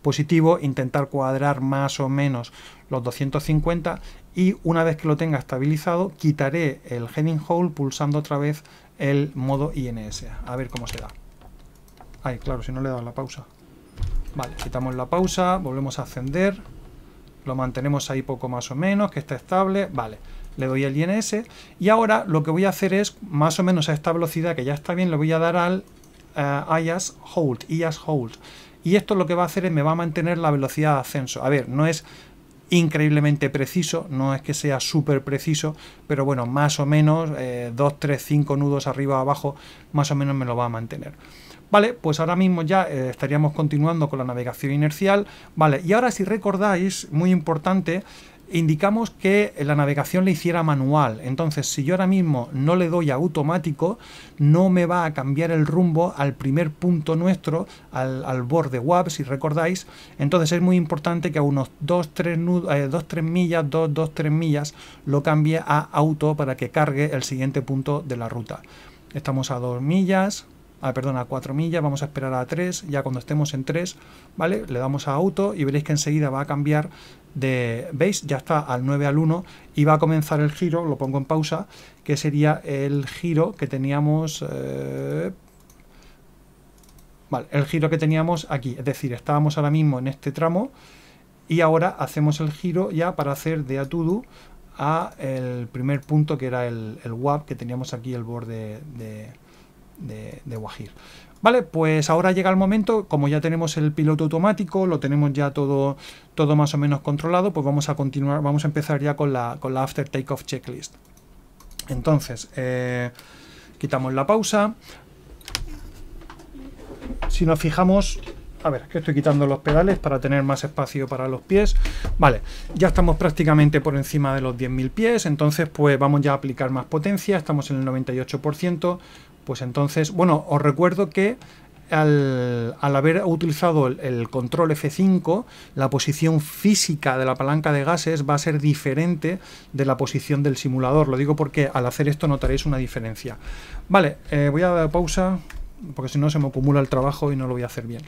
Speaker 1: positivo, intentar cuadrar más o menos los 250, y una vez que lo tenga estabilizado, quitaré el heading hole pulsando otra vez el modo INS. A ver cómo se da. Ay, claro, si no le he dado la pausa. Vale, quitamos la pausa, volvemos a ascender. Lo mantenemos ahí poco más o menos, que está estable. Vale, le doy el INS. Y ahora lo que voy a hacer es, más o menos a esta velocidad que ya está bien, le voy a dar al eh, IAS Hold, IAS Hold. Y esto lo que va a hacer es me va a mantener la velocidad de ascenso. A ver, no es increíblemente preciso, no es que sea súper preciso, pero bueno, más o menos 2, 3, 5 nudos arriba abajo, más o menos me lo va a mantener. Vale, pues ahora mismo ya eh, estaríamos continuando con la navegación inercial. Vale, y ahora si recordáis, muy importante, indicamos que la navegación le hiciera manual. Entonces, si yo ahora mismo no le doy a automático, no me va a cambiar el rumbo al primer punto nuestro, al, borde WAP, si recordáis. Entonces es muy importante que a unos 2-3 eh, millas, 2-3 millas, lo cambie a auto para que cargue el siguiente punto de la ruta. Estamos a 2 millas, a ah, perdón, a 4 millas, vamos a esperar a 3, ya cuando estemos en 3, ¿vale? Le damos a auto y veréis que enseguida va a cambiar de, ¿veis? Ya está al 9 al 1 y va a comenzar el giro, lo pongo en pausa, que sería el giro que teníamos... Eh, el giro que teníamos aquí, es decir, estábamos ahora mismo en este tramo y ahora hacemos el giro ya para hacer de Atudu a el primer punto que era el, el WAP que teníamos aquí el borde de, de, Vale, pues ahora llega el momento, como ya tenemos el piloto automático, lo tenemos ya todo, todo más o menos controlado, pues vamos a continuar, vamos a empezar ya con la, con la After Takeoff Checklist. Entonces, eh, quitamos la pausa. Si nos fijamos, a ver, que estoy quitando los pedales para tener más espacio para los pies. Vale, ya estamos prácticamente por encima de los 10.000 pies, entonces pues vamos ya a aplicar más potencia, estamos en el 98%. Pues entonces, bueno, os recuerdo que al, haber utilizado el, control F5, la posición física de la palanca de gases va a ser diferente de la posición del simulador. Lo digo porque al hacer esto notaréis una diferencia. Vale, eh, voy a dar pausa porque si no se me acumula el trabajo y no lo voy a hacer bien.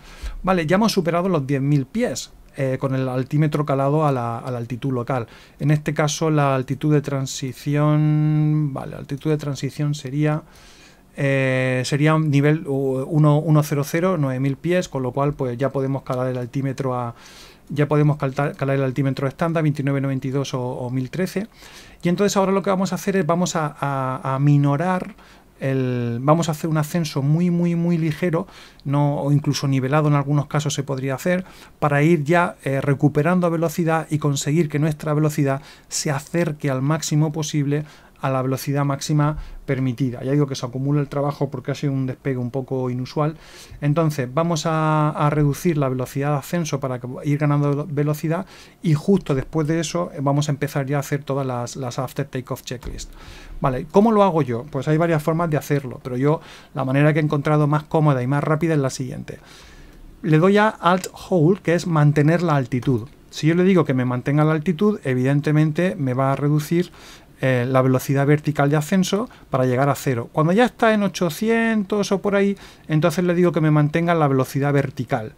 Speaker 1: Vale, ya hemos superado los 10.000 pies. Eh, con el altímetro calado a la, altitud local. En este caso la altitud de transición, vale, altitud de transición sería eh, sería un nivel 1.00, 9000 pies, con lo cual pues ya podemos calar el altímetro a ya podemos calar, el altímetro estándar 2992 o, 1013 y entonces ahora lo que vamos a hacer es vamos a, a, minorar el, vamos a hacer un ascenso muy muy muy ligero no o incluso nivelado en algunos casos se podría hacer para ir ya eh, recuperando velocidad y conseguir que nuestra velocidad se acerque al máximo posible a la velocidad máxima permitida. Ya digo que se acumula el trabajo porque ha sido un despegue un poco inusual. Entonces vamos a, reducir la velocidad de ascenso para ir ganando velocidad y justo después de eso eh, vamos a empezar ya a hacer todas las, las after takeoff checklist. Vale, ¿cómo lo hago yo? Pues hay varias formas de hacerlo, pero yo la manera que he encontrado más cómoda y más rápida es la siguiente. Le doy a Alt Hold, que es mantener la altitud. Si yo le digo que me mantenga la altitud, evidentemente me va a reducir eh, la velocidad vertical de ascenso para llegar a cero. Cuando ya está en 800 o por ahí, entonces le digo que me mantenga la velocidad vertical.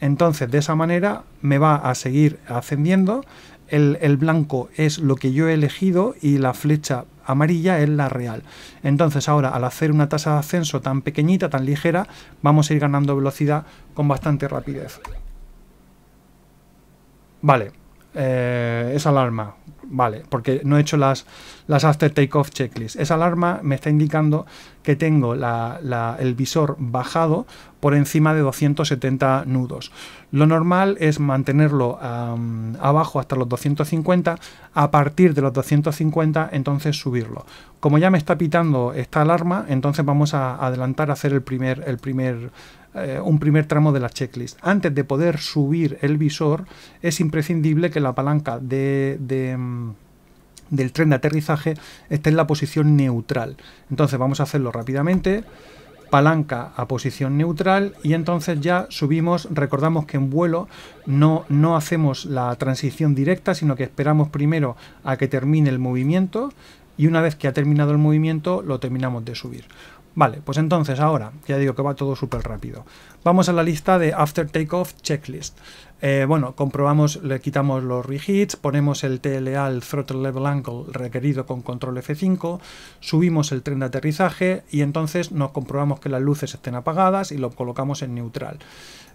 Speaker 1: Entonces, de esa manera me va a seguir ascendiendo. El, blanco es lo que yo he elegido y la flecha amarilla es la real. Entonces ahora al hacer una tasa de ascenso tan pequeñita, tan ligera, vamos a ir ganando velocidad con bastante rapidez. Vale, eh, esa es alarma. Vale, porque no he hecho las, las after takeoff checklist. Esa alarma me está indicando que tengo la, el visor bajado por encima de 270 nudos. Lo normal es mantenerlo abajo hasta los 250, a partir de los 250 entonces subirlo. Como ya me está pitando esta alarma, entonces vamos a adelantar a hacer el primer, el primer eh, un primer tramo de la checklist. Antes de poder subir el visor, es imprescindible que la palanca mm, del tren de aterrizaje esté en la posición neutral. Entonces vamos a hacerlo rápidamente. Palanca a posición neutral y entonces ya subimos. Recordamos que en vuelo no hacemos la transición directa, sino que esperamos primero a que termine el movimiento y una vez que ha terminado el movimiento lo terminamos de subir. Vale, pues entonces ahora, ya digo que va todo súper rápido. Vamos a la lista de After Takeoff Checklist. Eh, bueno, comprobamos, le quitamos los rehits, ponemos el TLA, al Throttle Level Angle requerido con control F5, subimos el tren de aterrizaje y entonces nos comprobamos que las luces estén apagadas y lo colocamos en neutral.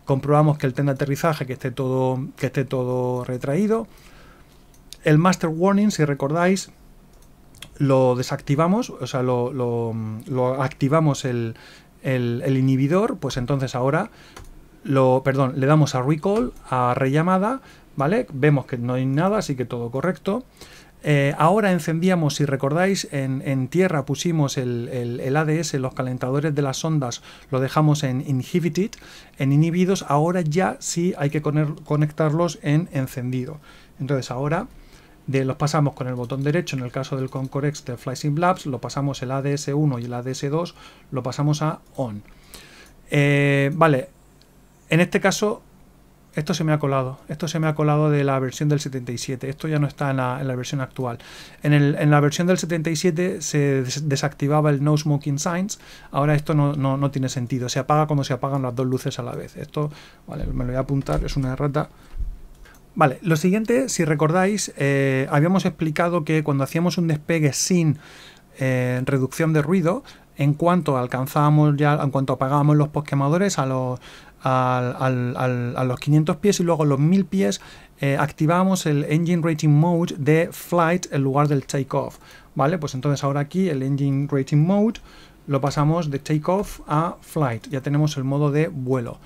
Speaker 1: Comprobamos que el tren de aterrizaje que esté todo, que esté todo retraído. El Master Warning, si recordáis, lo desactivamos, o sea, lo, activamos el, inhibidor, pues entonces ahora lo, perdón, le damos a recall, a rellamada, ¿vale? Vemos que no hay nada, así que todo correcto. Eh, ahora encendíamos, si recordáis, en, tierra pusimos el, el, ADS, los calentadores de las ondas, lo dejamos en inhibited, en inhibidos, ahora ya sí hay que conectarlos en encendido. Entonces ahora los pasamos con el botón derecho, en el caso del Concorex de FlySim Labs, lo pasamos el ADS1 y el ADS2, lo pasamos a ON. Eh, vale, en este caso, esto se me ha colado, esto se me ha colado de la versión del 77, esto ya no está en la, versión actual. En, la versión del 77 se desactivaba el No Smoking Signs, ahora esto no, no tiene sentido, se apaga como se apagan las dos luces a la vez. Esto, vale, me lo voy a apuntar, es una errata Vale, lo siguiente, si recordáis, eh, habíamos explicado que cuando hacíamos un despegue sin eh, reducción de ruido, en cuanto alcanzábamos ya, en cuanto apagábamos los posquemadores a los, a los 500 pies y luego a los 1000 pies, eh, activábamos el Engine Rating Mode de Flight en lugar del Takeoff. ¿Vale? Pues entonces ahora aquí el Engine Rating Mode lo pasamos de take off a Flight. Ya tenemos el modo de vuelo.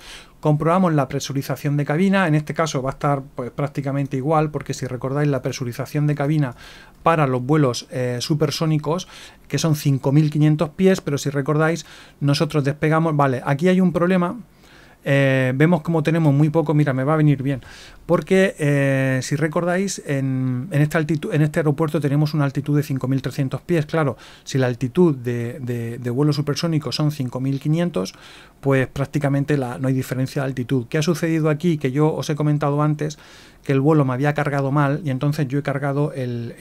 Speaker 1: Comprobamos la presurización de cabina, en este caso va a estar pues, prácticamente igual porque si recordáis la presurización de cabina para los vuelos eh, supersónicos que son 5.500 pies, pero si recordáis nosotros despegamos, vale, aquí hay un problema eh, vemos como tenemos muy poco, mira, me va a venir bien. Porque eh, si recordáis, en, esta altitud, en este aeropuerto tenemos una altitud de 5.300 pies. Claro, si la altitud de, de, vuelo supersónico son 5.500, pues prácticamente no hay diferencia de altitud. ¿Qué ha sucedido aquí? Que yo os he comentado antes que el vuelo me había cargado mal y entonces yo he cargado el,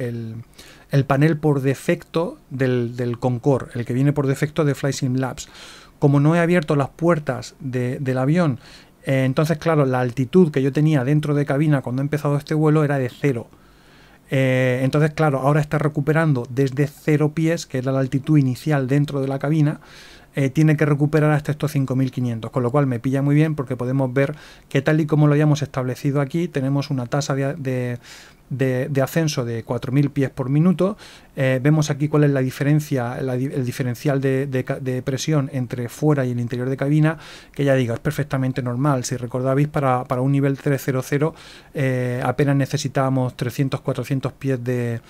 Speaker 1: panel por defecto del, del Concorde, el que viene por defecto de FlySim Labs como no he abierto las puertas del avión, eh, entonces claro, la altitud que yo tenía dentro de cabina cuando he empezado este vuelo era de cero. Eh, entonces claro, ahora está recuperando desde cero pies, que era la altitud inicial dentro de la cabina, eh, tiene que recuperar hasta estos 5500, con lo cual me pilla muy bien porque podemos ver que tal y como lo hayamos establecido aquí, tenemos una tasa de, de, ascenso de 4.000 pies por minuto. Eh, vemos aquí cuál es la diferencia, el diferencial de, presión entre fuera y el interior de cabina, que ya digo, es perfectamente normal. Si recordáis, para, un nivel 300 eh, apenas necesitábamos 300-400 pies de,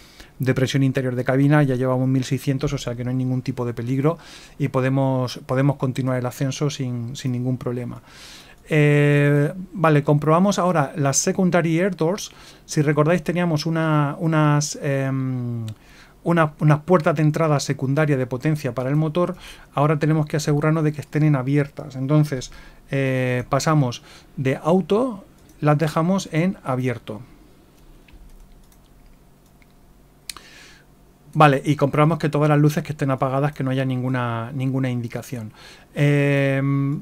Speaker 1: presión interior de cabina, ya llevamos 1600, o sea que no hay ningún tipo de peligro y podemos, podemos continuar el ascenso sin, sin ningún problema. Eh, vale, comprobamos ahora las secondary air doors. Si recordáis, teníamos una, unas, em, unas puertas de entrada secundaria de potencia para el motor. Ahora tenemos que asegurarnos de que estén abiertas. Entonces, eh, pasamos de auto, las dejamos en abierto. Vale, y comprobamos que todas las luces que estén apagadas, que no haya ninguna, ninguna indicación. Em,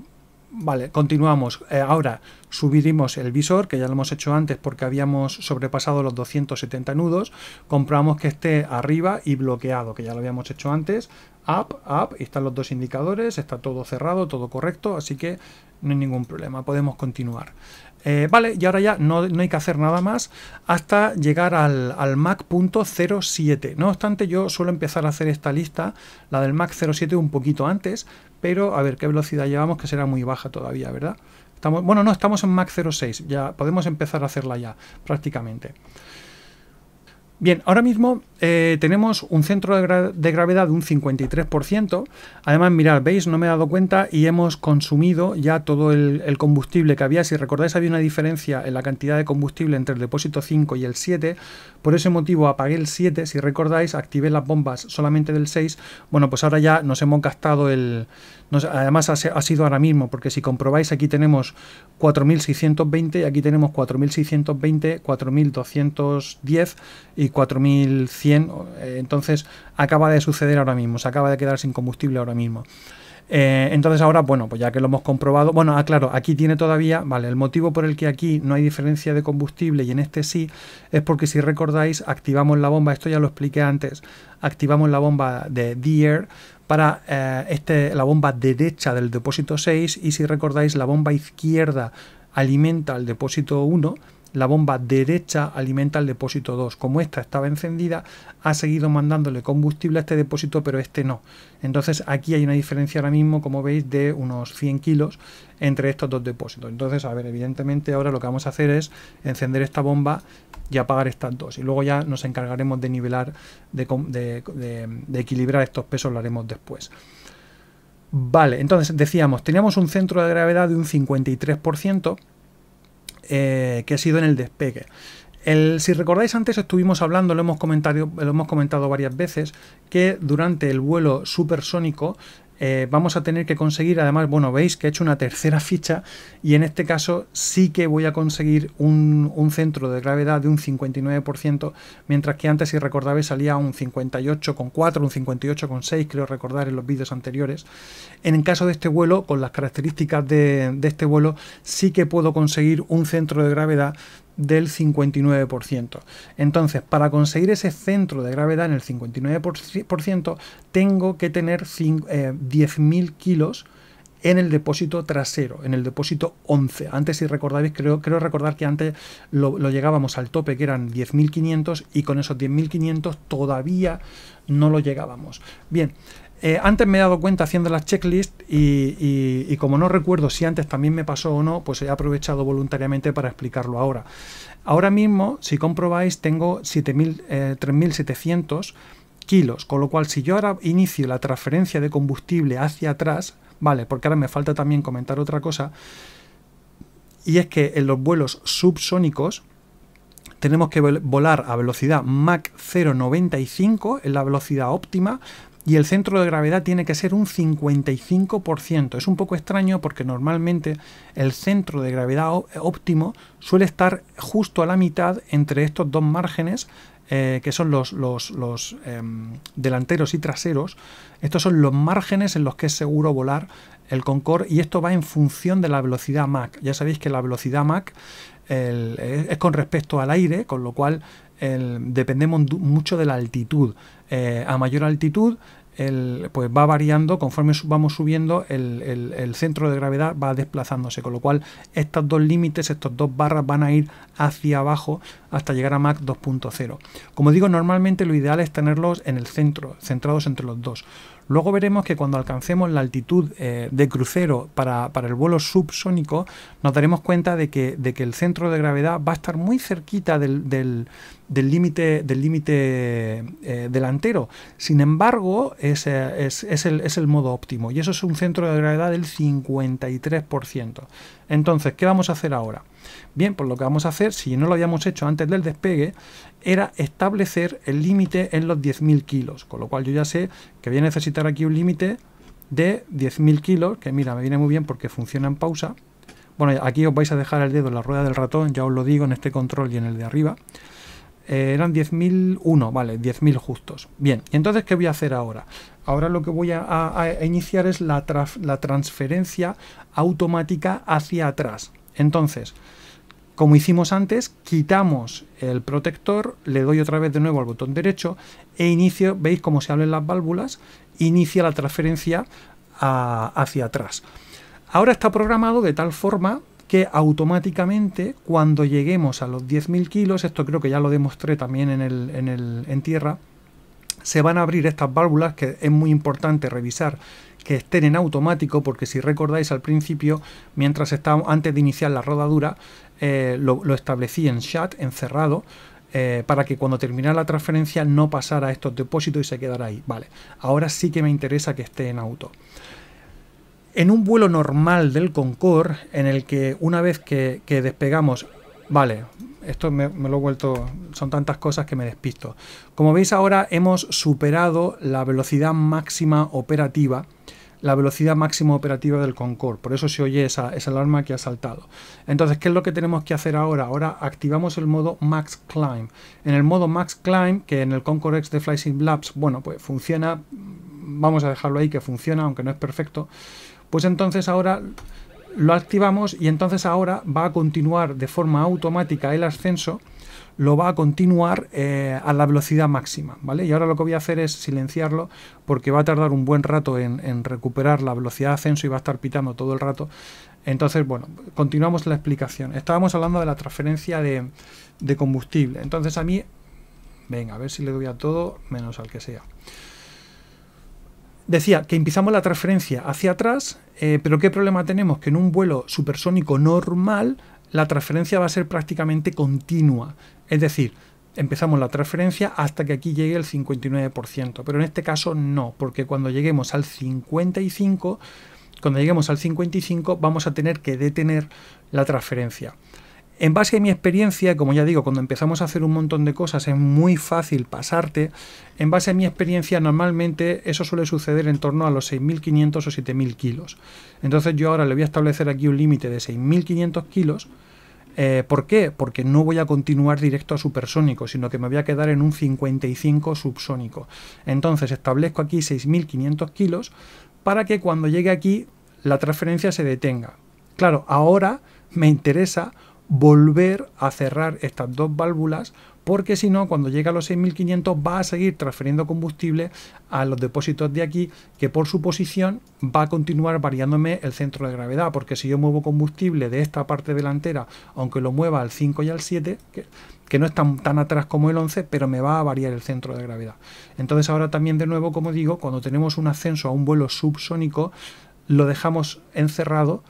Speaker 1: Vale, continuamos. Eh, ahora subimos el visor, que ya lo hemos hecho antes porque habíamos sobrepasado los 270 nudos. Comprobamos que esté arriba y bloqueado, que ya lo habíamos hecho antes. Up, up, están los dos indicadores, está todo cerrado, todo correcto, así que no hay ningún problema, podemos continuar. Eh, vale, y ahora ya no, hay que hacer nada más hasta llegar al, al Mac.07. No obstante, yo suelo empezar a hacer esta lista, la del Mac 07, un poquito antes, pero a ver qué velocidad llevamos, que será muy baja todavía, ¿verdad? Estamos, bueno, no, estamos en Mac 06, ya podemos empezar a hacerla ya prácticamente. Bien, ahora mismo eh, tenemos un centro de, gravedad de un 53%. Además, mirad, veis, no me he dado cuenta y hemos consumido ya todo el, el, combustible que había. Si recordáis, había una diferencia en la cantidad de combustible entre el depósito 5 y el 7. Por ese motivo apagué el 7. Si recordáis, activé las bombas solamente del 6. Bueno, pues ahora ya nos hemos gastado el, además ha, sido ahora mismo, porque si comprobáis aquí tenemos 4.620, aquí tenemos 4.620, 4.210 y 4.100. Entonces acaba de suceder ahora mismo, se acaba de quedar sin combustible ahora mismo. Eh, entonces ahora, bueno, pues ya que lo hemos comprobado, bueno, aclaro, ah, aquí tiene todavía, vale, el motivo por el que aquí no hay diferencia de combustible y en este sí, es porque si recordáis, activamos la bomba, esto ya lo expliqué antes, activamos la bomba de d para eh, este, la bomba derecha del depósito 6 y si recordáis la bomba izquierda alimenta al depósito 1 la bomba derecha alimenta el depósito 2. Como esta estaba encendida, ha seguido mandándole combustible a este depósito, pero este no. Entonces aquí hay una diferencia ahora mismo, como veis, de unos 100 kilos entre estos dos depósitos. Entonces, a ver, evidentemente ahora lo que vamos a hacer es encender esta bomba y apagar estas dos. Y luego ya nos encargaremos de nivelar, de, equilibrar estos pesos, lo haremos después. Vale, entonces decíamos, teníamos un centro de gravedad de un 53%, eh, que ha sido en el despegue. El, si recordáis antes estuvimos hablando, lo hemos, comentado, lo hemos comentado varias veces, que durante el vuelo supersónico eh, vamos a tener que conseguir, además, bueno, veis que he hecho una tercera ficha y en este caso sí que voy a conseguir un, centro de gravedad de un 59%, mientras que antes, si recordáis, salía un 58,4, un 58,6, creo recordar en los vídeos anteriores. En el caso de este vuelo, con las características de, de este vuelo, sí que puedo conseguir un centro de gravedad del 59%. Entonces, para conseguir ese centro de gravedad en el 59%, tengo que tener 10.000 eh, kilos en el depósito trasero, en el depósito 11. Antes, si recordáis, creo, recordar que antes lo, lo llegábamos al tope, que eran 10.500, y con esos 10.500 todavía no lo llegábamos. Bien, eh, antes me he dado cuenta haciendo las checklist y, como no recuerdo si antes también me pasó o no, pues he aprovechado voluntariamente para explicarlo ahora. Ahora mismo, si comprobáis, tengo 3.700 eh, kilos, con lo cual si yo ahora inicio la transferencia de combustible hacia atrás, vale, porque ahora me falta también comentar otra cosa, y es que en los vuelos subsónicos, tenemos que volar a velocidad Mach 0.95, es la velocidad óptima, y el centro de gravedad tiene que ser un 55%. Es un poco extraño porque normalmente el centro de gravedad eh, óptimo suele estar justo a la mitad entre estos dos márgenes eh, que son los, los, em, delanteros y traseros. Estos son los márgenes en los que es seguro volar el Concorde y esto va en función de la velocidad Mach. Ya sabéis que la velocidad Mach eh, es con respecto al aire, con lo cual dependemos mucho de la altitud. Eh, a mayor altitud, el, pues va variando, conforme vamos subiendo, el, el, centro de gravedad va desplazándose, con lo cual estos dos límites, estos dos barras van a ir hacia abajo hasta llegar a Mach 2.0. Como digo, normalmente lo ideal es tenerlos en el centro, centrados entre los dos. Luego veremos que cuando alcancemos la altitud eh, de crucero para, el vuelo subsónico, nos daremos cuenta de que, de que, el centro de gravedad va a estar muy cerquita del límite del, eh, delantero. Sin embargo, eh, es, es, el, es el modo óptimo y eso es un centro de gravedad del 53%. Entonces, ¿qué vamos a hacer ahora? Bien, pues lo que vamos a hacer, si no lo habíamos hecho antes del despegue, era establecer el límite en los 10.000 kilos, con lo cual yo ya sé que voy a necesitar aquí un límite de 10.000 kilos, que mira, me viene muy bien porque funciona en pausa. Bueno, aquí os vais a dejar el dedo en la rueda del ratón, ya os lo digo, en este control y en el de arriba. Eh, eran eran 10.001, vale, 10.000 justos. Bien, entonces qué voy a hacer ahora? Ahora lo que voy a, iniciar es la, transferencia automática hacia atrás. Entonces, como hicimos antes, quitamos el protector, le doy otra vez de nuevo al botón derecho e inicio, veis cómo se abren las válvulas, inicia la transferencia hacia atrás. Ahora está programado de tal forma que automáticamente cuando lleguemos a los 10.000 kilos, esto creo que ya lo demostré también en, el, en, el, en tierra, se van a abrir estas válvulas que es muy importante revisar que estén en automático porque si recordáis al principio mientras estaba antes de iniciar la rodadura eh, lo, establecí en shut encerrado eh, para que cuando terminara la transferencia no pasara a estos depósitos y se quedara ahí vale ahora sí que me interesa que esté en auto en un vuelo normal del Concorde, en el que una vez que, despegamos, vale, esto me, lo he vuelto, son tantas cosas que me despisto. Como veis ahora hemos superado la velocidad máxima operativa, la velocidad máxima operativa del Concorde, por eso se oye esa, alarma que ha saltado. Entonces, ¿qué es lo que tenemos que hacer ahora? Ahora activamos el modo Max Climb. En el modo Max Climb, que en el Concorde X de Flying Labs, bueno, pues funciona, vamos a dejarlo ahí que funciona, aunque no es perfecto, pues entonces ahora lo activamos y entonces ahora va a continuar de forma automática el ascenso, lo va a continuar eh, a la velocidad máxima, ¿vale? Y ahora lo que voy a hacer es silenciarlo porque va a tardar un buen rato en, recuperar la velocidad de ascenso y va a estar pitando todo el rato. Entonces, bueno, continuamos la explicación. Estábamos hablando de la transferencia de combustible. Entonces a mí, venga, a ver si le doy a todo menos al que sea. Decía que empezamos la transferencia hacia atrás, eh, pero ¿qué problema tenemos? Que en un vuelo supersónico normal la transferencia va a ser prácticamente continua. Es decir, empezamos la transferencia hasta que aquí llegue el 59%, pero en este caso no, porque cuando lleguemos al 55, cuando lleguemos al 55 vamos a tener que detener la transferencia. En base a mi experiencia, como ya digo, cuando empezamos a hacer un montón de cosas es muy fácil pasarte. En base a mi experiencia, normalmente eso suele suceder en torno a los 6.500 o 7.000 kilos. Entonces yo ahora le voy a establecer aquí un límite de 6.500 kilos. Eh, ¿Por qué? Porque no voy a continuar directo a supersónico, sino que me voy a quedar en un 55 subsónico. Entonces establezco aquí 6.500 kilos para que cuando llegue aquí la transferencia se detenga. Claro, ahora me interesa volver a cerrar estas dos válvulas porque si no, cuando llega a los 6.500 va a seguir transfiriendo combustible a los depósitos de aquí, que por su posición va a continuar variándome el centro de gravedad, porque si yo muevo combustible de esta parte delantera, aunque lo mueva al 5 y al 7, que, no es tan atrás como el 11, pero me va a variar el centro de gravedad. Entonces ahora también de nuevo, como digo, cuando tenemos un ascenso a un vuelo subsónico, lo dejamos encerrado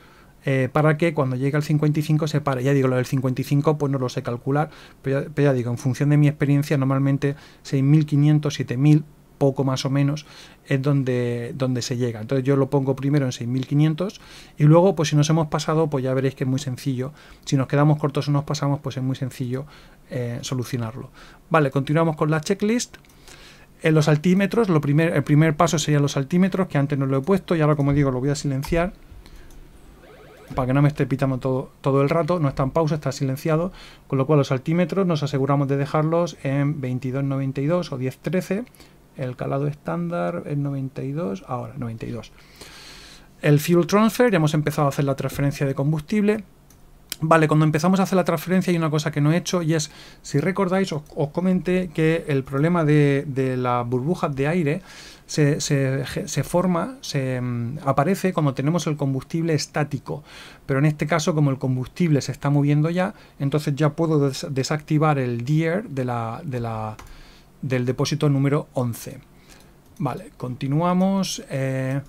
Speaker 1: eh, para que cuando llegue al 55 se pare. Ya digo, lo del 55 pues no lo sé calcular, pero ya, digo, en función de mi experiencia, normalmente 6.500, 7.000 poco más o menos es donde, donde se llega. Entonces yo lo pongo primero en 6500 y luego pues si nos hemos pasado pues ya veréis que es muy sencillo. Si nos quedamos cortos o nos pasamos pues es muy sencillo eh, solucionarlo. Vale, continuamos con la checklist. En los altímetros, lo primer, el primer paso sería los altímetros que antes no lo he puesto y ahora como digo lo voy a silenciar para que no me esté pitando todo, todo el rato, no está en pausa, está silenciado, con lo cual los altímetros nos aseguramos de dejarlos en 22.92 o 10.13, el calado estándar es 92, ahora 92. El fuel transfer, ya hemos empezado a hacer la transferencia de combustible, Vale, cuando empezamos a hacer la transferencia hay una cosa que no he hecho y es, si recordáis, os, comenté que el problema de, las burbujas de aire se, forma, se mm, aparece cuando tenemos el combustible estático. Pero en este caso, como el combustible se está moviendo ya, entonces ya puedo desactivar el DIER del depósito número 11. Vale, continuamos. Eh,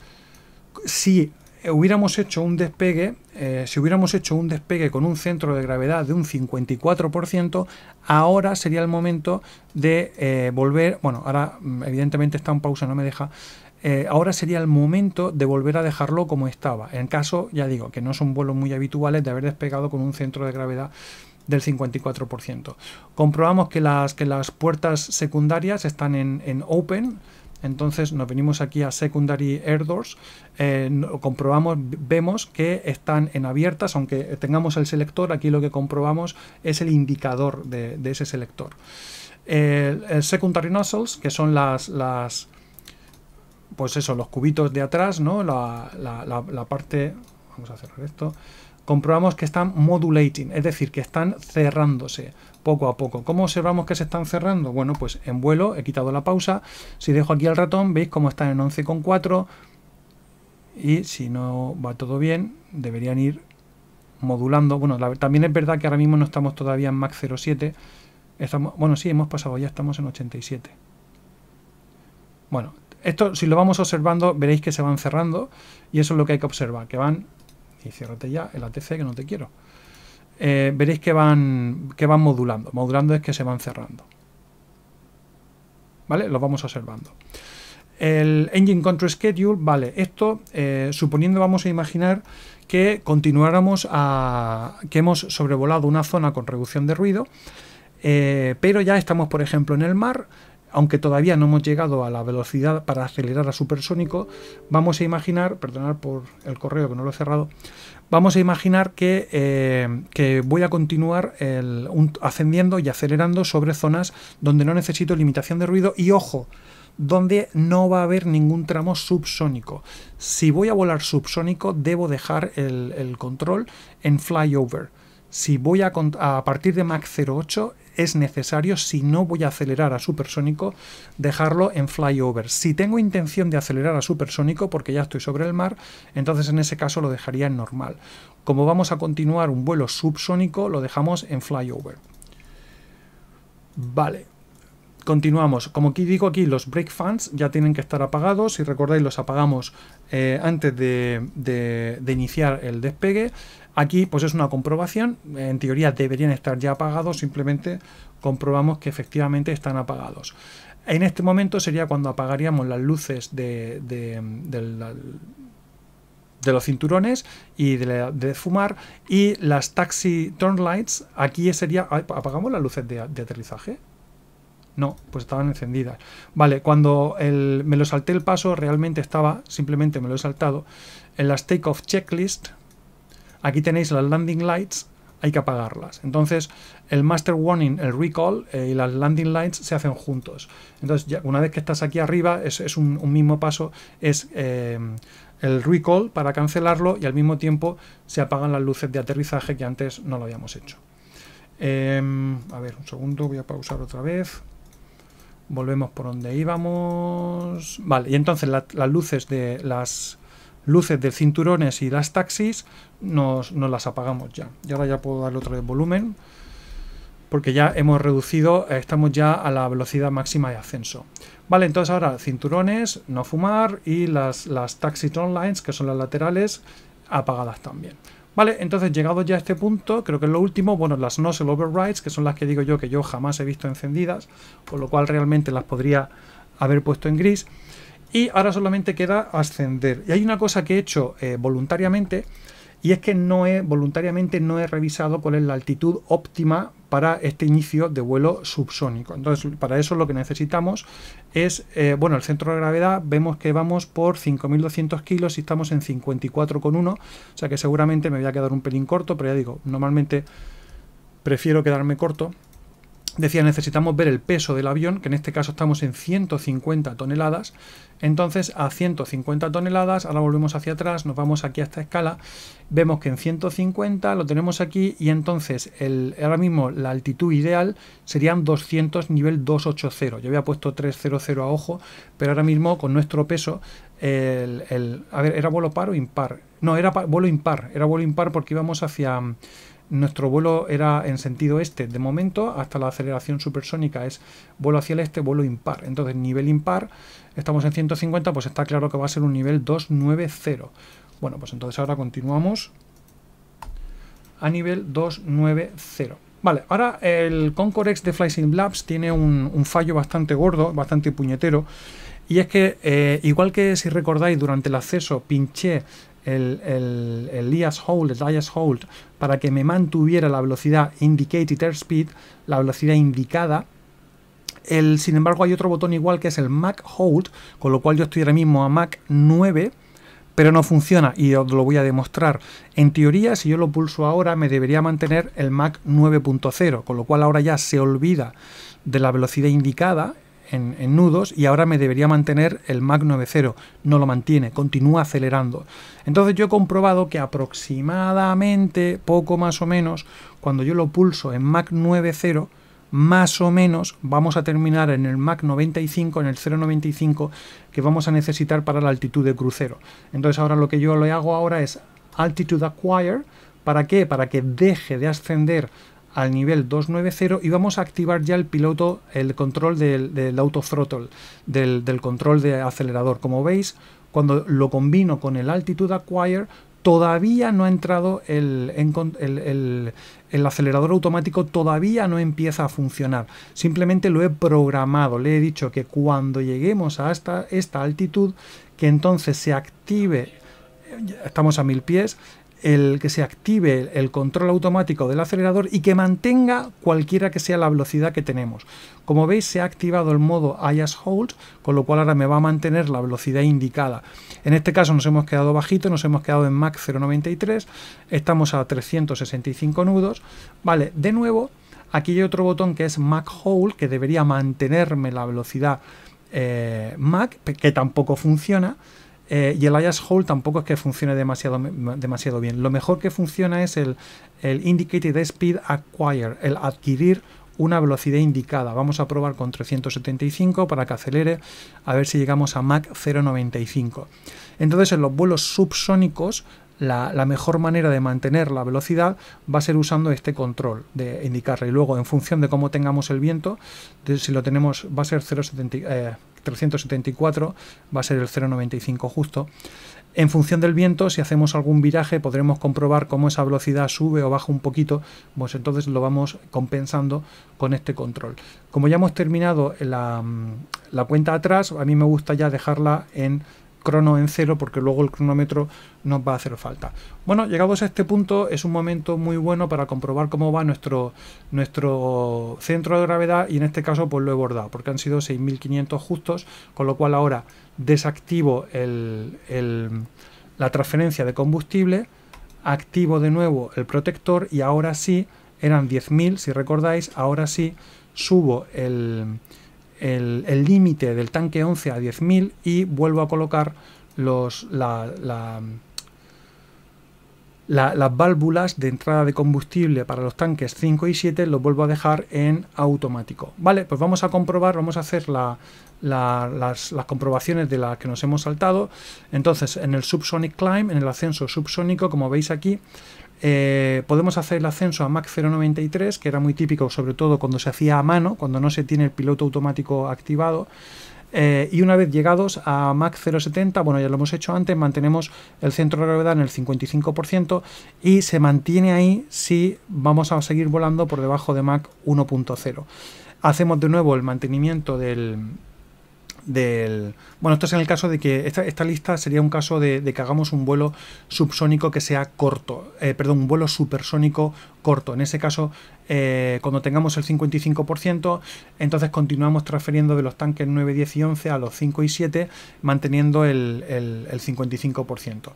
Speaker 1: sí. Eh, hubiéramos hecho un despegue, eh, si hubiéramos hecho un despegue con un centro de gravedad de un 54%, ahora sería el momento de eh, volver, bueno, ahora mm, evidentemente está en pausa, no me deja, ahora sería el momento de volver a dejarlo como estaba, en caso, ya digo, que no son vuelos muy habituales de haber despegado con un centro de gravedad del 54%. Comprobamos que las, que las puertas secundarias están en, en open, entonces nos venimos aquí a Secondary Air Doors, eh, comprobamos, vemos que están en abiertas, aunque tengamos el selector, aquí lo que comprobamos es el indicador de, ese selector. El, Secondary Nozzles, que son las, las pues eso, los cubitos de atrás, la, parte, vamos a cerrar esto, comprobamos que están modulating, es decir, que están cerrándose poco a poco. ¿Cómo observamos que se están cerrando? Bueno, pues en vuelo he quitado la pausa. Si dejo aquí al ratón, veis cómo están en 11,4 y si no va todo bien, deberían ir modulando. Bueno, también es verdad que ahora mismo no estamos todavía en Max 07. Estamos, bueno, sí, hemos pasado, ya estamos en 87. Bueno, esto si lo vamos observando veréis que se van cerrando y eso es lo que hay que observar, que van, y ciérrate ya el ATC que no te quiero. Eh, veréis que van, que van modulando. Modulando es que se van cerrando. ¿Vale? Los vamos observando. El Engine Control Schedule, vale, esto eh, suponiendo vamos a imaginar que continuáramos a que hemos sobrevolado una zona con reducción de ruido, eh, pero ya estamos por ejemplo en el mar, aunque todavía no hemos llegado a la velocidad para acelerar a supersónico, vamos a imaginar, perdonar por el correo que no lo he cerrado, vamos a imaginar que, eh, voy a continuar ascendiendo y acelerando sobre zonas donde no necesito limitación de ruido y ojo, donde no va a haber ningún tramo subsónico. Si voy a volar subsónico, debo dejar el control en flyover si voy a, partir de Mach 08 es necesario, si no voy a acelerar a supersónico, dejarlo en flyover. Si tengo intención de acelerar a supersónico, porque ya estoy sobre el mar, entonces en ese caso lo dejaría en normal. Como vamos a continuar un vuelo subsónico, lo dejamos en flyover. Vale. Continuamos. Como digo aquí, los break fans ya tienen que estar apagados. Si recordáis, los apagamos eh, antes de iniciar el despegue. Aquí pues es una comprobación, en teoría deberían estar ya apagados, simplemente comprobamos que efectivamente están apagados. En este momento sería cuando apagaríamos las luces de, los cinturones y de, fumar y las taxi turn lights, aquí sería, ah, apagamos las luces de aterrizaje, no, pues estaban encendidas. Vale, cuando me lo salté el paso, realmente estaba, simplemente me lo he saltado. En las take-off checklist, Aquí tenéis las landing lights, hay que apagarlas. Entonces, el master warning, el recall eh, y las landing lights se hacen juntos. Entonces, una vez que estás aquí arriba, es, un, mismo paso, es eh, el recall para cancelarlo y al mismo tiempo se apagan las luces de aterrizaje que antes no lo habíamos hecho. Em, a ver, un segundo, voy a pausar otra vez. Volvemos por donde íbamos. Vale, y entonces las luces de las luces de cinturones y las taxis nos, las apagamos ya. Y ahora ya puedo dar otro volumen porque ya hemos reducido, eh, estamos ya a la velocidad máxima de ascenso. Vale, entonces ahora cinturones, no fumar y las, las taxi lines, que son las laterales, apagadas también. Vale, entonces llegado ya a este punto, creo que es lo último, bueno, las nozzle overrides, que son las que digo yo que yo jamás he visto encendidas, por lo cual realmente las podría haber puesto en gris. Y ahora solamente queda ascender. Y hay una cosa que he hecho eh, voluntariamente, y es que no he, voluntariamente no he revisado cuál es la altitud óptima para este inicio de vuelo subsónico. Entonces, para eso lo que necesitamos es, eh, bueno, el centro de gravedad, vemos que vamos por 5.200 kilos y estamos en 54,1, o sea que seguramente me voy a quedar un pelín corto, pero ya digo, normalmente prefiero quedarme corto decía necesitamos ver el peso del avión, que en este caso estamos en 150 toneladas, entonces a 150 toneladas, ahora volvemos hacia atrás, nos vamos aquí a esta escala, vemos que en 150 lo tenemos aquí y entonces el, ahora mismo la altitud ideal serían 200 nivel 280, yo había puesto 300 a ojo, pero ahora mismo con nuestro peso, el, a ver, ¿era vuelo par o impar? No, era vuelo impar, era vuelo impar porque íbamos hacia nuestro vuelo era en sentido este. De momento, hasta la aceleración supersónica es vuelo hacia el este, vuelo impar. Entonces, nivel impar, estamos en 150, pues está claro que va a ser un nivel 290. Bueno, pues entonces ahora continuamos a nivel 290. Vale, ahora el X de FlySim Labs tiene un, fallo bastante gordo, bastante puñetero, y es que, eh, igual que si recordáis, durante el acceso pinché el, el, Hold, Hold, para que me mantuviera la velocidad Indicated Airspeed, la velocidad indicada. El, sin embargo, hay otro botón igual que es el Mac Hold, con lo cual yo estoy ahora mismo a Mac 9, pero no funciona y os lo voy a demostrar. En teoría, si yo lo pulso ahora, me debería mantener el Mac 9.0, con lo cual ahora ya se olvida de la velocidad indicada en, nudos y ahora me debería mantener el Mac 90. No lo mantiene, continúa acelerando. Entonces yo he comprobado que aproximadamente, poco más o menos, cuando yo lo pulso en Mac 90, más o menos vamos a terminar en el Mac 95, en el 095 que vamos a necesitar para la altitud de crucero. Entonces ahora lo que yo le hago ahora es Altitude Acquire, ¿para qué? Para que deje de ascender al nivel 290 y vamos a activar ya el piloto, el control del, del auto throttle, del, del, control de acelerador. Como veis, cuando lo combino con el Altitude Acquire, todavía no ha entrado el, el, el, el acelerador automático, todavía no empieza a funcionar. Simplemente lo he programado, le he dicho que cuando lleguemos a esta, esta altitud, que entonces se active estamos a mil pies, el que se active el control automático del acelerador y que mantenga cualquiera que sea la velocidad que tenemos. Como veis se ha activado el modo IAS Hold, con lo cual ahora me va a mantener la velocidad indicada. En este caso nos hemos quedado bajito, nos hemos quedado en MAC 0.93, estamos a 365 nudos. Vale, de nuevo, aquí hay otro botón que es MAC Hold, que debería mantenerme la velocidad eh, MAC, que tampoco funciona. Eh, y el IAS hole tampoco es que funcione demasiado, demasiado bien. Lo mejor que funciona es el, el indicated speed acquire, el adquirir una velocidad indicada. Vamos a probar con 375 para que acelere, a ver si llegamos a Mach 0.95. Entonces en los vuelos subsónicos la, mejor manera de mantener la velocidad va a ser usando este control de indicarla y luego en función de cómo tengamos el viento, si lo tenemos va a ser 0.75. 374 va a ser el 0,95 justo. En función del viento, si hacemos algún viraje, podremos comprobar cómo esa velocidad sube o baja un poquito, pues entonces lo vamos compensando con este control. Como ya hemos terminado la, mm, la cuenta atrás, a mí me gusta ya dejarla en crono en cero porque luego el cronómetro nos va a hacer falta. Bueno, llegamos a este punto es un momento muy bueno para comprobar cómo va nuestro, nuestro centro de gravedad y en este caso pues lo he bordado porque han sido 6.500 justos, con lo cual ahora desactivo el, el, la transferencia de combustible, activo de nuevo el protector y ahora sí, eran 10.000 si recordáis, ahora sí subo el el límite del tanque 11 a 10.000 y vuelvo a colocar los, las válvulas de entrada de combustible para los tanques 5 y 7 los vuelvo a dejar en automático. Vale, pues vamos a comprobar, vamos a hacer las, las, comprobaciones de las que nos hemos saltado. Entonces, en el Subsonic Climb, en el ascenso subsónico, como veis aquí, eh, podemos hacer el ascenso a mac 093, que era muy típico, sobre todo cuando se hacía a mano, cuando no se tiene el piloto automático activado. Eh, y una vez llegados a mac 070, bueno, ya lo hemos hecho antes, mantenemos el centro de gravedad en el 55% y se mantiene ahí si vamos a seguir volando por debajo de Mach 1.0. Hacemos de nuevo el mantenimiento del, bueno, esto es en el caso de que esta, lista sería un caso de, que hagamos un vuelo subsónico que sea corto, eh, perdón, un vuelo supersónico corto. En ese caso, eh, cuando tengamos el 55%, entonces continuamos transfiriendo de los tanques 9, 10 y 11 a los 5 y 7, manteniendo el, 55%.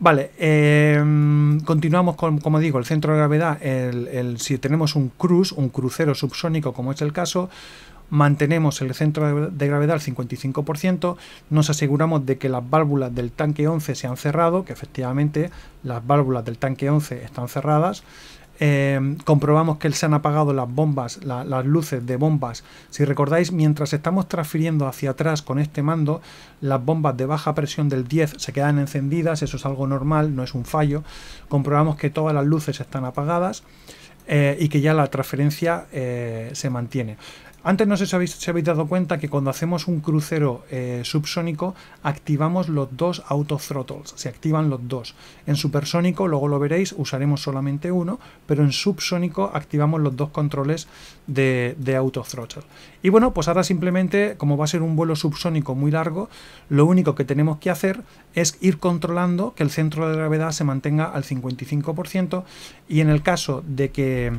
Speaker 1: Vale, em, continuamos con, como digo, el centro de gravedad. El, si tenemos un cruz, un crucero subsónico, como es el caso, mantenemos el centro de gravedad al 55%, nos aseguramos de que las válvulas del tanque 11 se han cerrado, que efectivamente las válvulas del tanque 11 están cerradas, eh, comprobamos que se han apagado las bombas, las luces de bombas. Si recordáis, mientras estamos transfiriendo hacia atrás con este mando, las bombas de baja presión del 10 se quedan encendidas, eso es algo normal, no es un fallo. Comprobamos que todas las luces están apagadas. Eh, y que ya la transferencia eh, se mantiene. Antes no sé si habéis, dado cuenta que cuando hacemos un crucero eh, subsónico activamos los dos autothrottles, se activan los dos. En supersónico, luego lo veréis, usaremos solamente uno, pero en subsónico activamos los dos controles de, de autothrottle. Y bueno, pues ahora simplemente, como va a ser un vuelo subsónico muy largo, lo único que tenemos que hacer es ir controlando que el centro de gravedad se mantenga al 55% y en el caso de que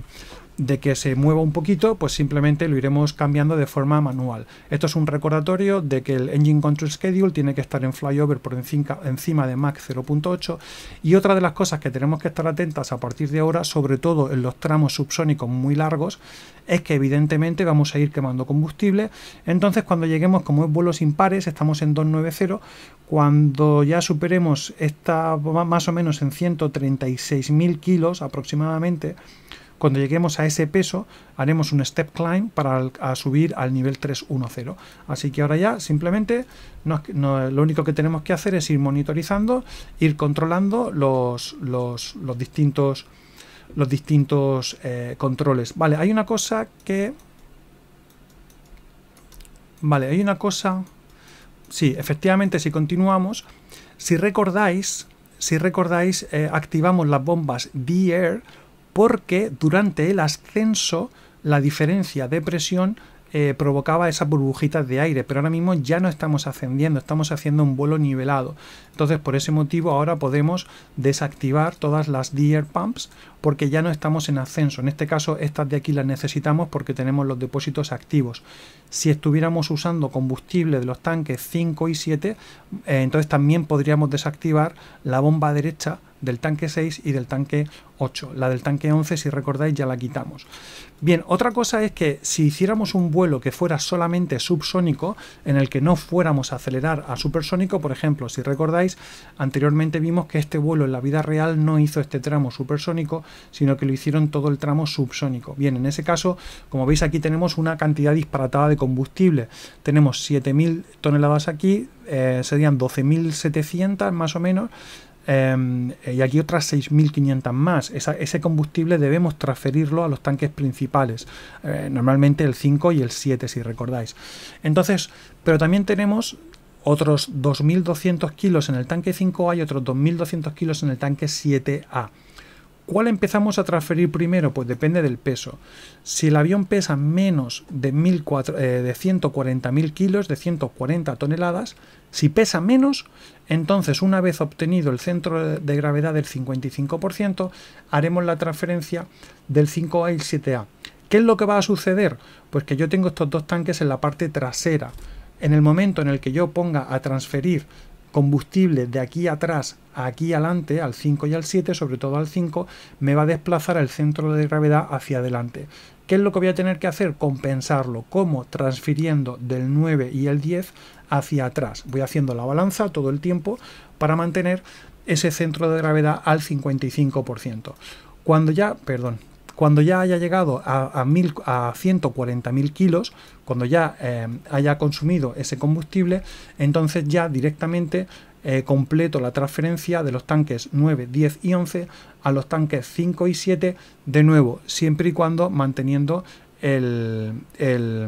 Speaker 1: de que se mueva un poquito, pues simplemente lo iremos cambiando de forma manual. Esto es un recordatorio de que el Engine Control Schedule tiene que estar en flyover por encima de Max 0.8 y otra de las cosas que tenemos que estar atentas a partir de ahora, sobre todo en los tramos subsónicos muy largos, es que evidentemente vamos a ir quemando combustible. Entonces cuando lleguemos, como es vuelos impares, estamos en 290, cuando ya superemos esta más o menos en 136.000 kilos aproximadamente, cuando lleguemos a ese peso, haremos un step climb para subir al nivel 310. Así que ahora ya simplemente lo único que tenemos que hacer es ir monitorizando, ir controlando los, los, distintos, los distintos eh, controles. Vale, hay una cosa que... Vale, hay una cosa... Sí, efectivamente, si continuamos, si recordáis, si recordáis, eh, activamos las bombas D-Air porque durante el ascenso la diferencia de presión eh, provocaba esas burbujitas de aire, pero ahora mismo ya no estamos ascendiendo, estamos haciendo un vuelo nivelado. Entonces, por ese motivo, ahora podemos desactivar todas las D-Air pumps porque ya no estamos en ascenso. En este caso, estas de aquí las necesitamos porque tenemos los depósitos activos. Si estuviéramos usando combustible de los tanques 5 y 7, eh, entonces también podríamos desactivar la bomba derecha del tanque 6 y del tanque 8. La del tanque 11, si recordáis, ya la quitamos. Bien, otra cosa es que si hiciéramos un vuelo que fuera solamente subsónico, en el que no fuéramos a acelerar a supersónico, por ejemplo, si recordáis, anteriormente vimos que este vuelo en la vida real no hizo este tramo supersónico, sino que lo hicieron todo el tramo subsónico. Bien, en ese caso, como veis aquí tenemos una cantidad disparatada de combustible. Tenemos 7.000 toneladas aquí, eh, serían 12.700 más o menos, Em, eh, y aquí otras 6.500 más. ese combustible debemos transferirlo a los tanques principales, eh, normalmente el 5 y el 7 si recordáis. Entonces, pero también tenemos otros 2.200 kilos en el tanque 5A y otros 2.200 kilos en el tanque 7A. ¿Cuál empezamos a transferir primero? Pues depende del peso. Si el avión pesa menos de, 140.000 eh, kilos, de 140 toneladas, si pesa menos, entonces una vez obtenido el centro de gravedad del 55%, haremos la transferencia del 5A y el 7A. ¿Qué es lo que va a suceder? Pues que yo tengo estos dos tanques en la parte trasera. En el momento en el que yo ponga a transferir combustible de aquí atrás a aquí adelante, al 5 y al 7, sobre todo al 5, me va a desplazar el centro de gravedad hacia adelante. ¿Qué es lo que voy a tener que hacer? Compensarlo. ¿Cómo? Transfiriendo del 9 y el 10 hacia atrás. Voy haciendo la balanza todo el tiempo para mantener ese centro de gravedad al 55%. Cuando ya, perdón, cuando ya haya llegado a, a, 140.000 kilos, cuando ya eh, haya consumido ese combustible, entonces ya directamente eh, completo la transferencia de los tanques 9, 10 y 11 a los tanques 5 y 7 de nuevo, siempre y cuando manteniendo el... el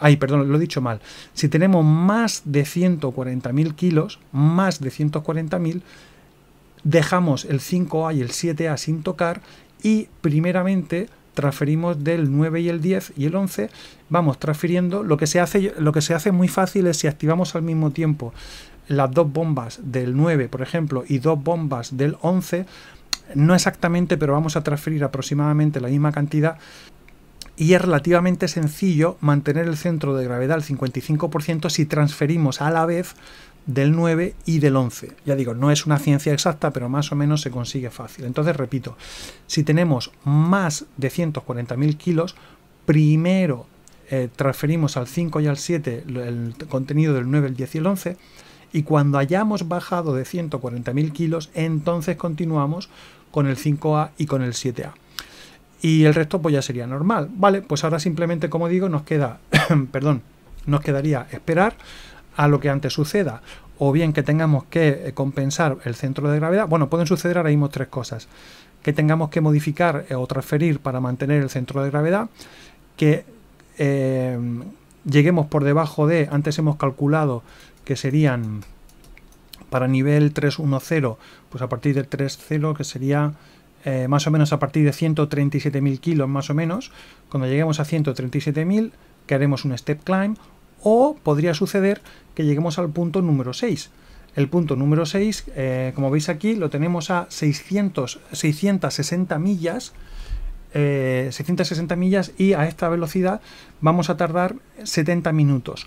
Speaker 1: Ay, perdón, lo he dicho mal. Si tenemos más de 140.000 kilos, más de 140.000, dejamos el 5A y el 7A sin tocar y primeramente transferimos del 9 y el 10 y el 11, vamos transfiriendo, lo que se hace, lo que se hace muy fácil es si activamos al mismo tiempo las dos bombas del 9, por ejemplo, y dos bombas del 11, no exactamente, pero vamos a transferir aproximadamente la misma cantidad. Y es relativamente sencillo mantener el centro de gravedad al 55% si transferimos a la vez del 9 y del 11. Ya digo, no es una ciencia exacta, pero más o menos se consigue fácil. Entonces, repito, si tenemos más de 140.000 kilos, primero eh, transferimos al 5 y al 7 el contenido del 9, el 10 y el 11, y cuando hayamos bajado de 140.000 kilos, entonces continuamos con el 5A y con el 7A. Y el resto pues ya sería normal. Vale, pues ahora simplemente, como digo, nos queda, [COUGHS] perdón, nos quedaría esperar a lo que antes suceda o bien que tengamos que eh, compensar el centro de gravedad, bueno, pueden suceder ahora mismo tres cosas. Que tengamos que modificar eh, o transferir para mantener el centro de gravedad, que eh, lleguemos por debajo de, antes hemos calculado que serían para nivel 310, pues a partir del 30 que sería más o menos a partir de 137.000 kilos más o menos, cuando lleguemos a 137.000 que haremos un step climb o podría suceder que lleguemos al punto número 6. El punto número 6, eh, como veis aquí, lo tenemos a 600, 660 millas. 660 eh, millas y a esta velocidad vamos a tardar 70 minutos.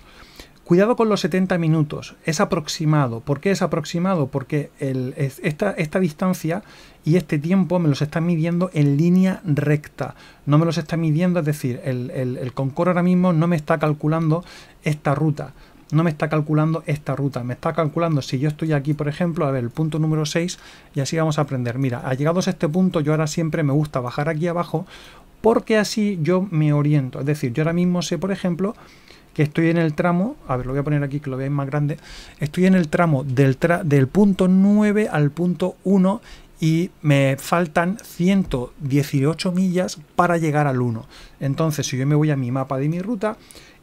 Speaker 1: Cuidado con los 70 minutos, es aproximado. ¿Por qué es aproximado? Porque esta, distancia y este tiempo me los están midiendo en línea recta. No me los está midiendo, es decir, el, el, el ahora mismo no me está calculando esta ruta. No me está calculando esta ruta, me está calculando si yo estoy aquí, por ejemplo, a ver, el punto número 6, y así vamos a aprender. Mira, llegados a este punto, yo ahora siempre me gusta bajar aquí abajo, porque así yo me oriento. Es decir, yo ahora mismo sé, por ejemplo, que estoy en el tramo, a ver, lo voy a poner aquí que lo veáis más grande, estoy en el tramo del, del punto 9 al punto 1 y me faltan 118 millas para llegar al 1. Entonces, si yo me voy a mi mapa de mi ruta,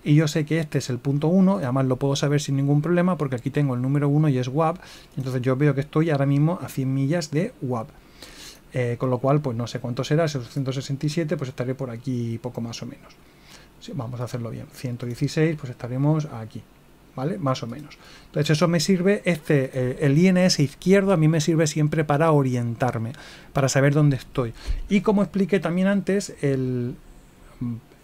Speaker 1: y yo sé que este es el punto 1, además lo puedo saber sin ningún problema porque aquí tengo el número 1 y es WAP, entonces yo veo que estoy ahora mismo a 100 millas de WAP. Eh, con lo cual, pues no sé cuánto será, si 167, pues estaré por aquí poco más o menos. si vamos a hacerlo bien, 116, pues estaremos aquí, ¿vale? Más o menos. Entonces eso me sirve, este, eh, el INS izquierdo a mí me sirve siempre para orientarme, para saber dónde estoy. Y como expliqué también antes, el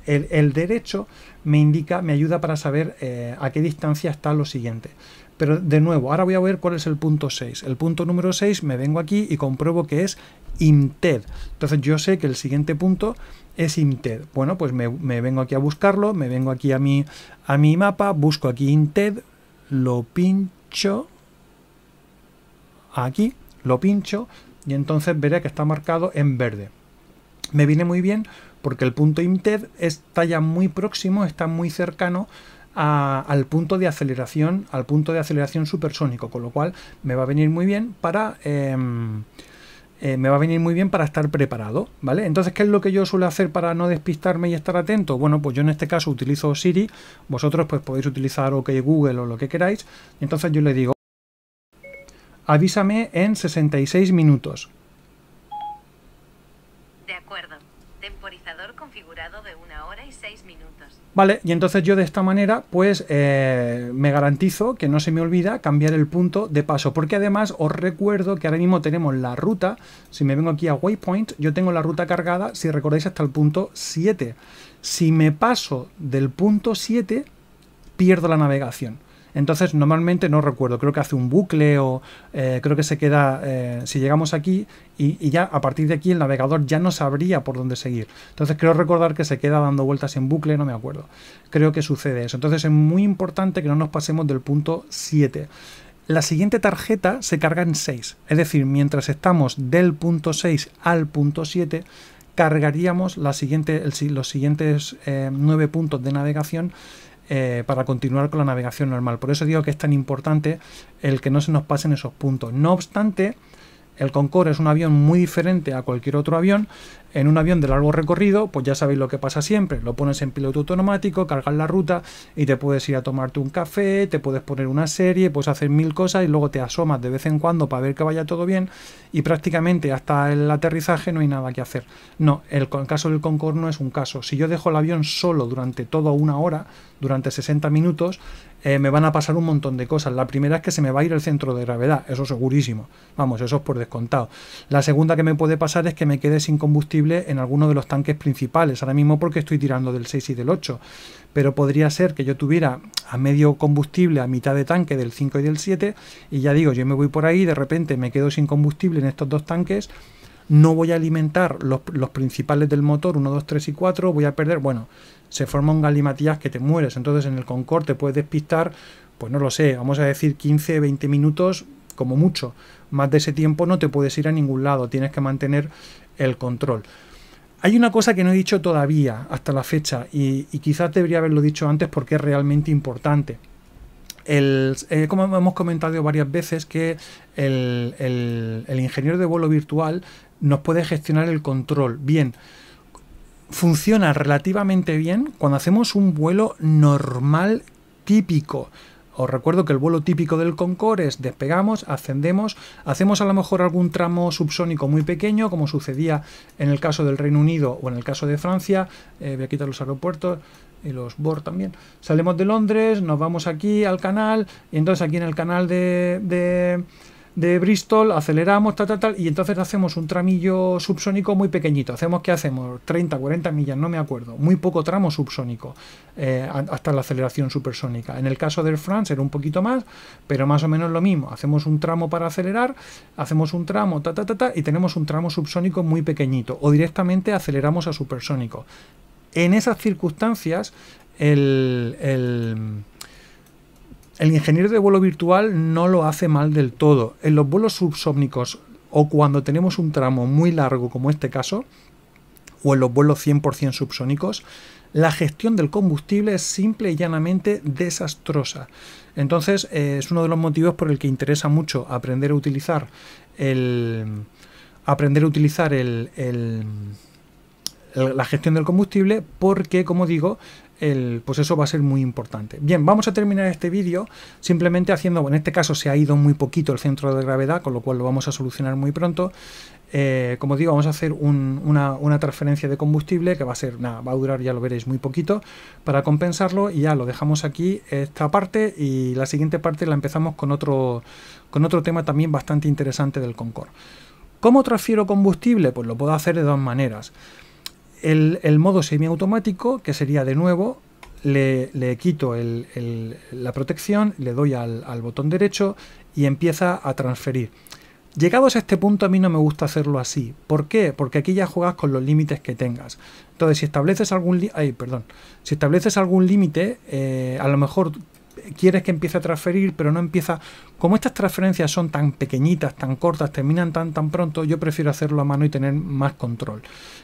Speaker 1: el, derecho me indica, me ayuda para saber eh, a qué distancia está lo siguiente. Pero de nuevo, ahora voy a ver cuál es el punto 6. El punto número 6 me vengo aquí y compruebo que es Inted. Entonces yo sé que el siguiente punto es Inted. Bueno, pues me, vengo aquí a buscarlo, me vengo aquí a mi, a mi mapa, busco aquí Inted, lo pincho aquí, lo pincho y entonces veré que está marcado en verde. Me viene muy bien porque el punto IMTED está ya muy próximo, está muy cercano al punto de aceleración, al punto de aceleración supersónico, con lo cual me va a venir muy bien para. Em, eh, me va a venir muy bien para estar preparado, ¿vale? Entonces, ¿qué es lo que yo suelo hacer para no despistarme y estar atento? Bueno, pues yo en este caso utilizo Siri, vosotros pues podéis utilizar OK Google o lo que queráis, entonces yo le digo, avísame en 66 minutos, Vale, y entonces yo de esta manera pues eh, me garantizo que no se me olvida cambiar el punto de paso, porque además os recuerdo que ahora mismo tenemos la ruta, si me vengo aquí a Waypoint, yo tengo la ruta cargada, si recordáis, hasta el punto 7. Si me paso del punto 7, pierdo la navegación. Entonces normalmente no recuerdo, creo que hace un bucle o eh, creo que se queda, eh, si llegamos aquí y, ya a partir de aquí el navegador ya no sabría por dónde seguir. Entonces creo recordar que se queda dando vueltas en bucle, no me acuerdo. Creo que sucede eso. Entonces es muy importante que no nos pasemos del punto 7. La siguiente tarjeta se carga en 6, es decir, mientras estamos del punto 6 al punto 7, cargaríamos los siguientes 9 eh, puntos de navegación eh, para continuar con la navegación normal. Por eso digo que es tan importante el que no se nos pasen esos puntos. No obstante, el Concorde es un avión muy diferente a cualquier otro avión. En un avión de largo recorrido, pues ya sabéis lo que pasa siempre. Lo pones en piloto automático, cargas la ruta y te puedes ir a tomarte un café, te puedes poner una serie, puedes hacer mil cosas y luego te asomas de vez en cuando para ver que vaya todo bien y prácticamente hasta el aterrizaje no hay nada que hacer. No, el, caso del Concorde no es un caso. Si yo dejo el avión solo durante toda una hora, durante 60 minutos, eh, me van a pasar un montón de cosas. La primera es que se me va a ir el centro de gravedad, eso segurísimo. Vamos, eso es por descontado. La segunda que me puede pasar es que me quede sin combustible en alguno de los tanques principales, ahora mismo porque estoy tirando del 6 y del 8. Pero podría ser que yo tuviera a medio combustible, a mitad de tanque del 5 y del 7, y ya digo, yo me voy por ahí, de repente me quedo sin combustible en estos dos tanques, no voy a alimentar los, los principales del motor, 1, 2, 3 y 4, voy a perder, bueno, se forma un galimatías que te mueres. Entonces en el Concorde te puedes despistar, pues no lo sé, vamos a decir 15, 20 minutos como mucho. Más de ese tiempo no te puedes ir a ningún lado, tienes que mantener el control. Hay una cosa que no he dicho todavía hasta la fecha y, quizás debería haberlo dicho antes porque es realmente importante. El, eh, como hemos comentado varias veces, que el, el ingeniero de vuelo virtual nos puede gestionar el control. Bien, funciona relativamente bien cuando hacemos un vuelo normal típico. Os recuerdo que el vuelo típico del Concorde es despegamos, ascendemos, hacemos a lo mejor algún tramo subsónico muy pequeño, como sucedía en el caso del Reino Unido o en el caso de Francia. Eh, voy a quitar los aeropuertos y los BOR también. Salimos de Londres, nos vamos aquí al canal, y entonces aquí en el canal de de Bristol, aceleramos, tal, tal, tal, y entonces hacemos un tramillo subsónico muy pequeñito. Hacemos, que hacemos? 30, 40 millas, no me acuerdo. Muy poco tramo subsónico eh, hasta la aceleración supersónica. En el caso del France era un poquito más, pero más o menos lo mismo. Hacemos un tramo para acelerar, hacemos un tramo, ta, ta, ta, y tenemos un tramo subsónico muy pequeñito. O directamente aceleramos a supersónico. En esas circunstancias, el el ingeniero de vuelo virtual no lo hace mal del todo. En los vuelos subsónicos, o cuando tenemos un tramo muy largo como este caso, o en los vuelos 100% subsónicos, la gestión del combustible es simple y llanamente desastrosa. Entonces eh, es uno de los motivos por el que interesa mucho aprender a utilizar el... aprender a utilizar el la gestión del combustible porque, como digo, el, pues eso va a ser muy importante. Bien, vamos a terminar este vídeo simplemente haciendo, en este caso se ha ido muy poquito el centro de gravedad, con lo cual lo vamos a solucionar muy pronto. Eh, como digo, vamos a hacer una, transferencia de combustible que va a ser, nada, va a durar, ya lo veréis, muy poquito para compensarlo y ya lo dejamos aquí esta parte y la siguiente parte la empezamos con otro, con otro tema también bastante interesante del Concorde. ¿Cómo transfiero combustible? Pues lo puedo hacer de dos maneras el, modo semiautomático, que sería de nuevo, le, quito la protección, le doy al, botón derecho y empieza a transferir. Llegados a este punto a mí no me gusta hacerlo así. ¿Por qué? Porque aquí ya juegas con los límites que tengas. Entonces, si estableces algún, si estableces algún límite, eh, a lo mejor quieres que empiece a transferir, pero no empieza. Como estas transferencias son tan pequeñitas, tan cortas, terminan tan tan pronto, yo prefiero hacerlo a mano y tener más control.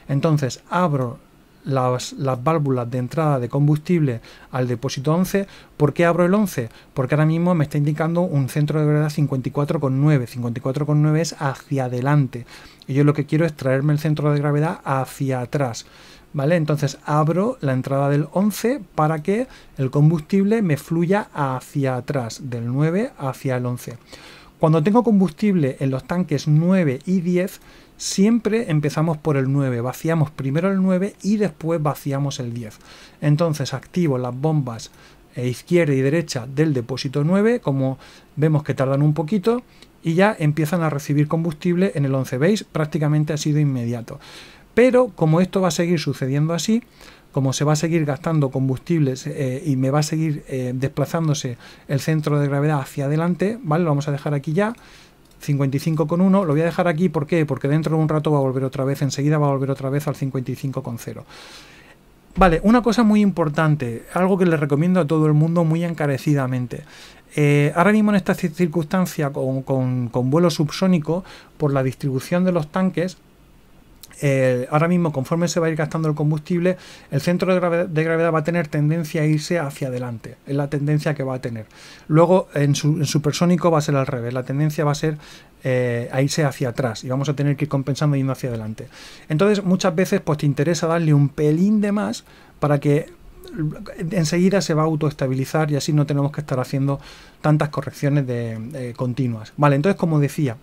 Speaker 1: Entonces, abro las, las, válvulas de entrada de combustible al depósito 11. ¿Por qué abro el 11? Porque ahora mismo me está indicando un centro de gravedad 54,9. 54,9 es hacia adelante. Y yo lo que quiero es traerme el centro de gravedad hacia atrás. Entonces abro la entrada del 11 para que el combustible me fluya hacia atrás, del 9 hacia el 11. Cuando tengo combustible en los tanques 9 y 10, siempre empezamos por el 9, vaciamos primero el 9 y después vaciamos el 10. Entonces activo las bombas eh, izquierda y derecha del depósito 9, como vemos que tardan un poquito, y ya empiezan a recibir combustible en el 11. ¿Veis? Prácticamente ha sido inmediato. Pero como esto va a seguir sucediendo así, como se va a seguir gastando combustibles eh, y me va a seguir eh, desplazándose el centro de gravedad hacia adelante, ¿vale? Lo vamos a dejar aquí ya. 55,1, lo voy a dejar aquí, ¿por qué? Porque dentro de un rato va a volver otra vez, enseguida va a volver otra vez al 55,0. Vale, una cosa muy importante, algo que le recomiendo a todo el mundo muy encarecidamente. Eh, ahora mismo en esta circunstancia con, con vuelo subsónico, por la distribución de los tanques, eh, ahora mismo conforme se va a ir gastando el combustible, el centro de gravedad, va a tener tendencia a irse hacia adelante, es la tendencia que va a tener. Luego en, supersónico va a ser al revés, la tendencia va a ser eh, a irse hacia atrás y vamos a tener que ir compensando yendo hacia adelante. Entonces muchas veces pues te interesa darle un pelín de más para que enseguida se va a autoestabilizar y así no tenemos que estar haciendo tantas correcciones eh, continuas. Vale, entonces como decía,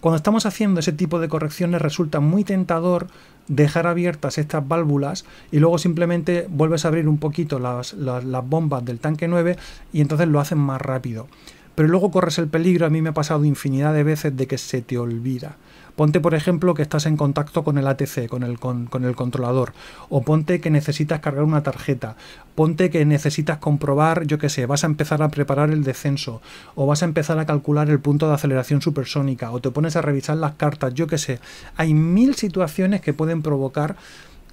Speaker 1: cuando estamos haciendo ese tipo de correcciones resulta muy tentador dejar abiertas estas válvulas y luego simplemente vuelves a abrir un poquito las, bombas del tanque 9 y entonces lo hacen más rápido pero luego corres el peligro, a mí me ha pasado infinidad de veces, de que se te olvida. Ponte, por ejemplo, que estás en contacto con el ATC, con el, con, el controlador, o ponte que necesitas cargar una tarjeta, ponte que necesitas comprobar, yo qué sé, vas a empezar a preparar el descenso, o vas a empezar a calcular el punto de aceleración supersónica, o te pones a revisar las cartas, yo qué sé. Hay mil situaciones que pueden provocar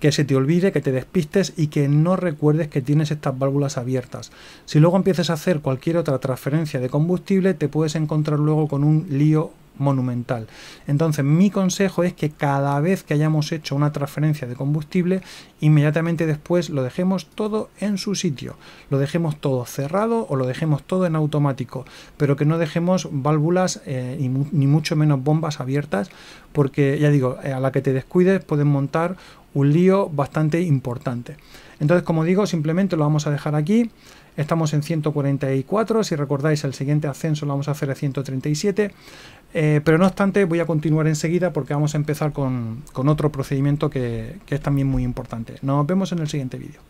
Speaker 1: que se te olvide, que te despistes y que no recuerdes que tienes estas válvulas abiertas. Si luego empiezas a hacer cualquier otra transferencia de combustible, te puedes encontrar luego con un lío monumental. Entonces, mi consejo es que cada vez que hayamos hecho una transferencia de combustible, inmediatamente después lo dejemos todo en su sitio. Lo dejemos todo cerrado o lo dejemos todo en automático, pero que no dejemos válvulas eh, ni, mucho menos bombas abiertas, porque ya digo, eh, a la que te descuides pueden montar un lío bastante importante. Entonces, como digo, simplemente lo vamos a dejar aquí. Estamos en 144, si recordáis el siguiente ascenso lo vamos a hacer a 137, eh, pero no obstante voy a continuar enseguida porque vamos a empezar con, otro procedimiento que, que es también muy importante. Nos vemos en el siguiente vídeo.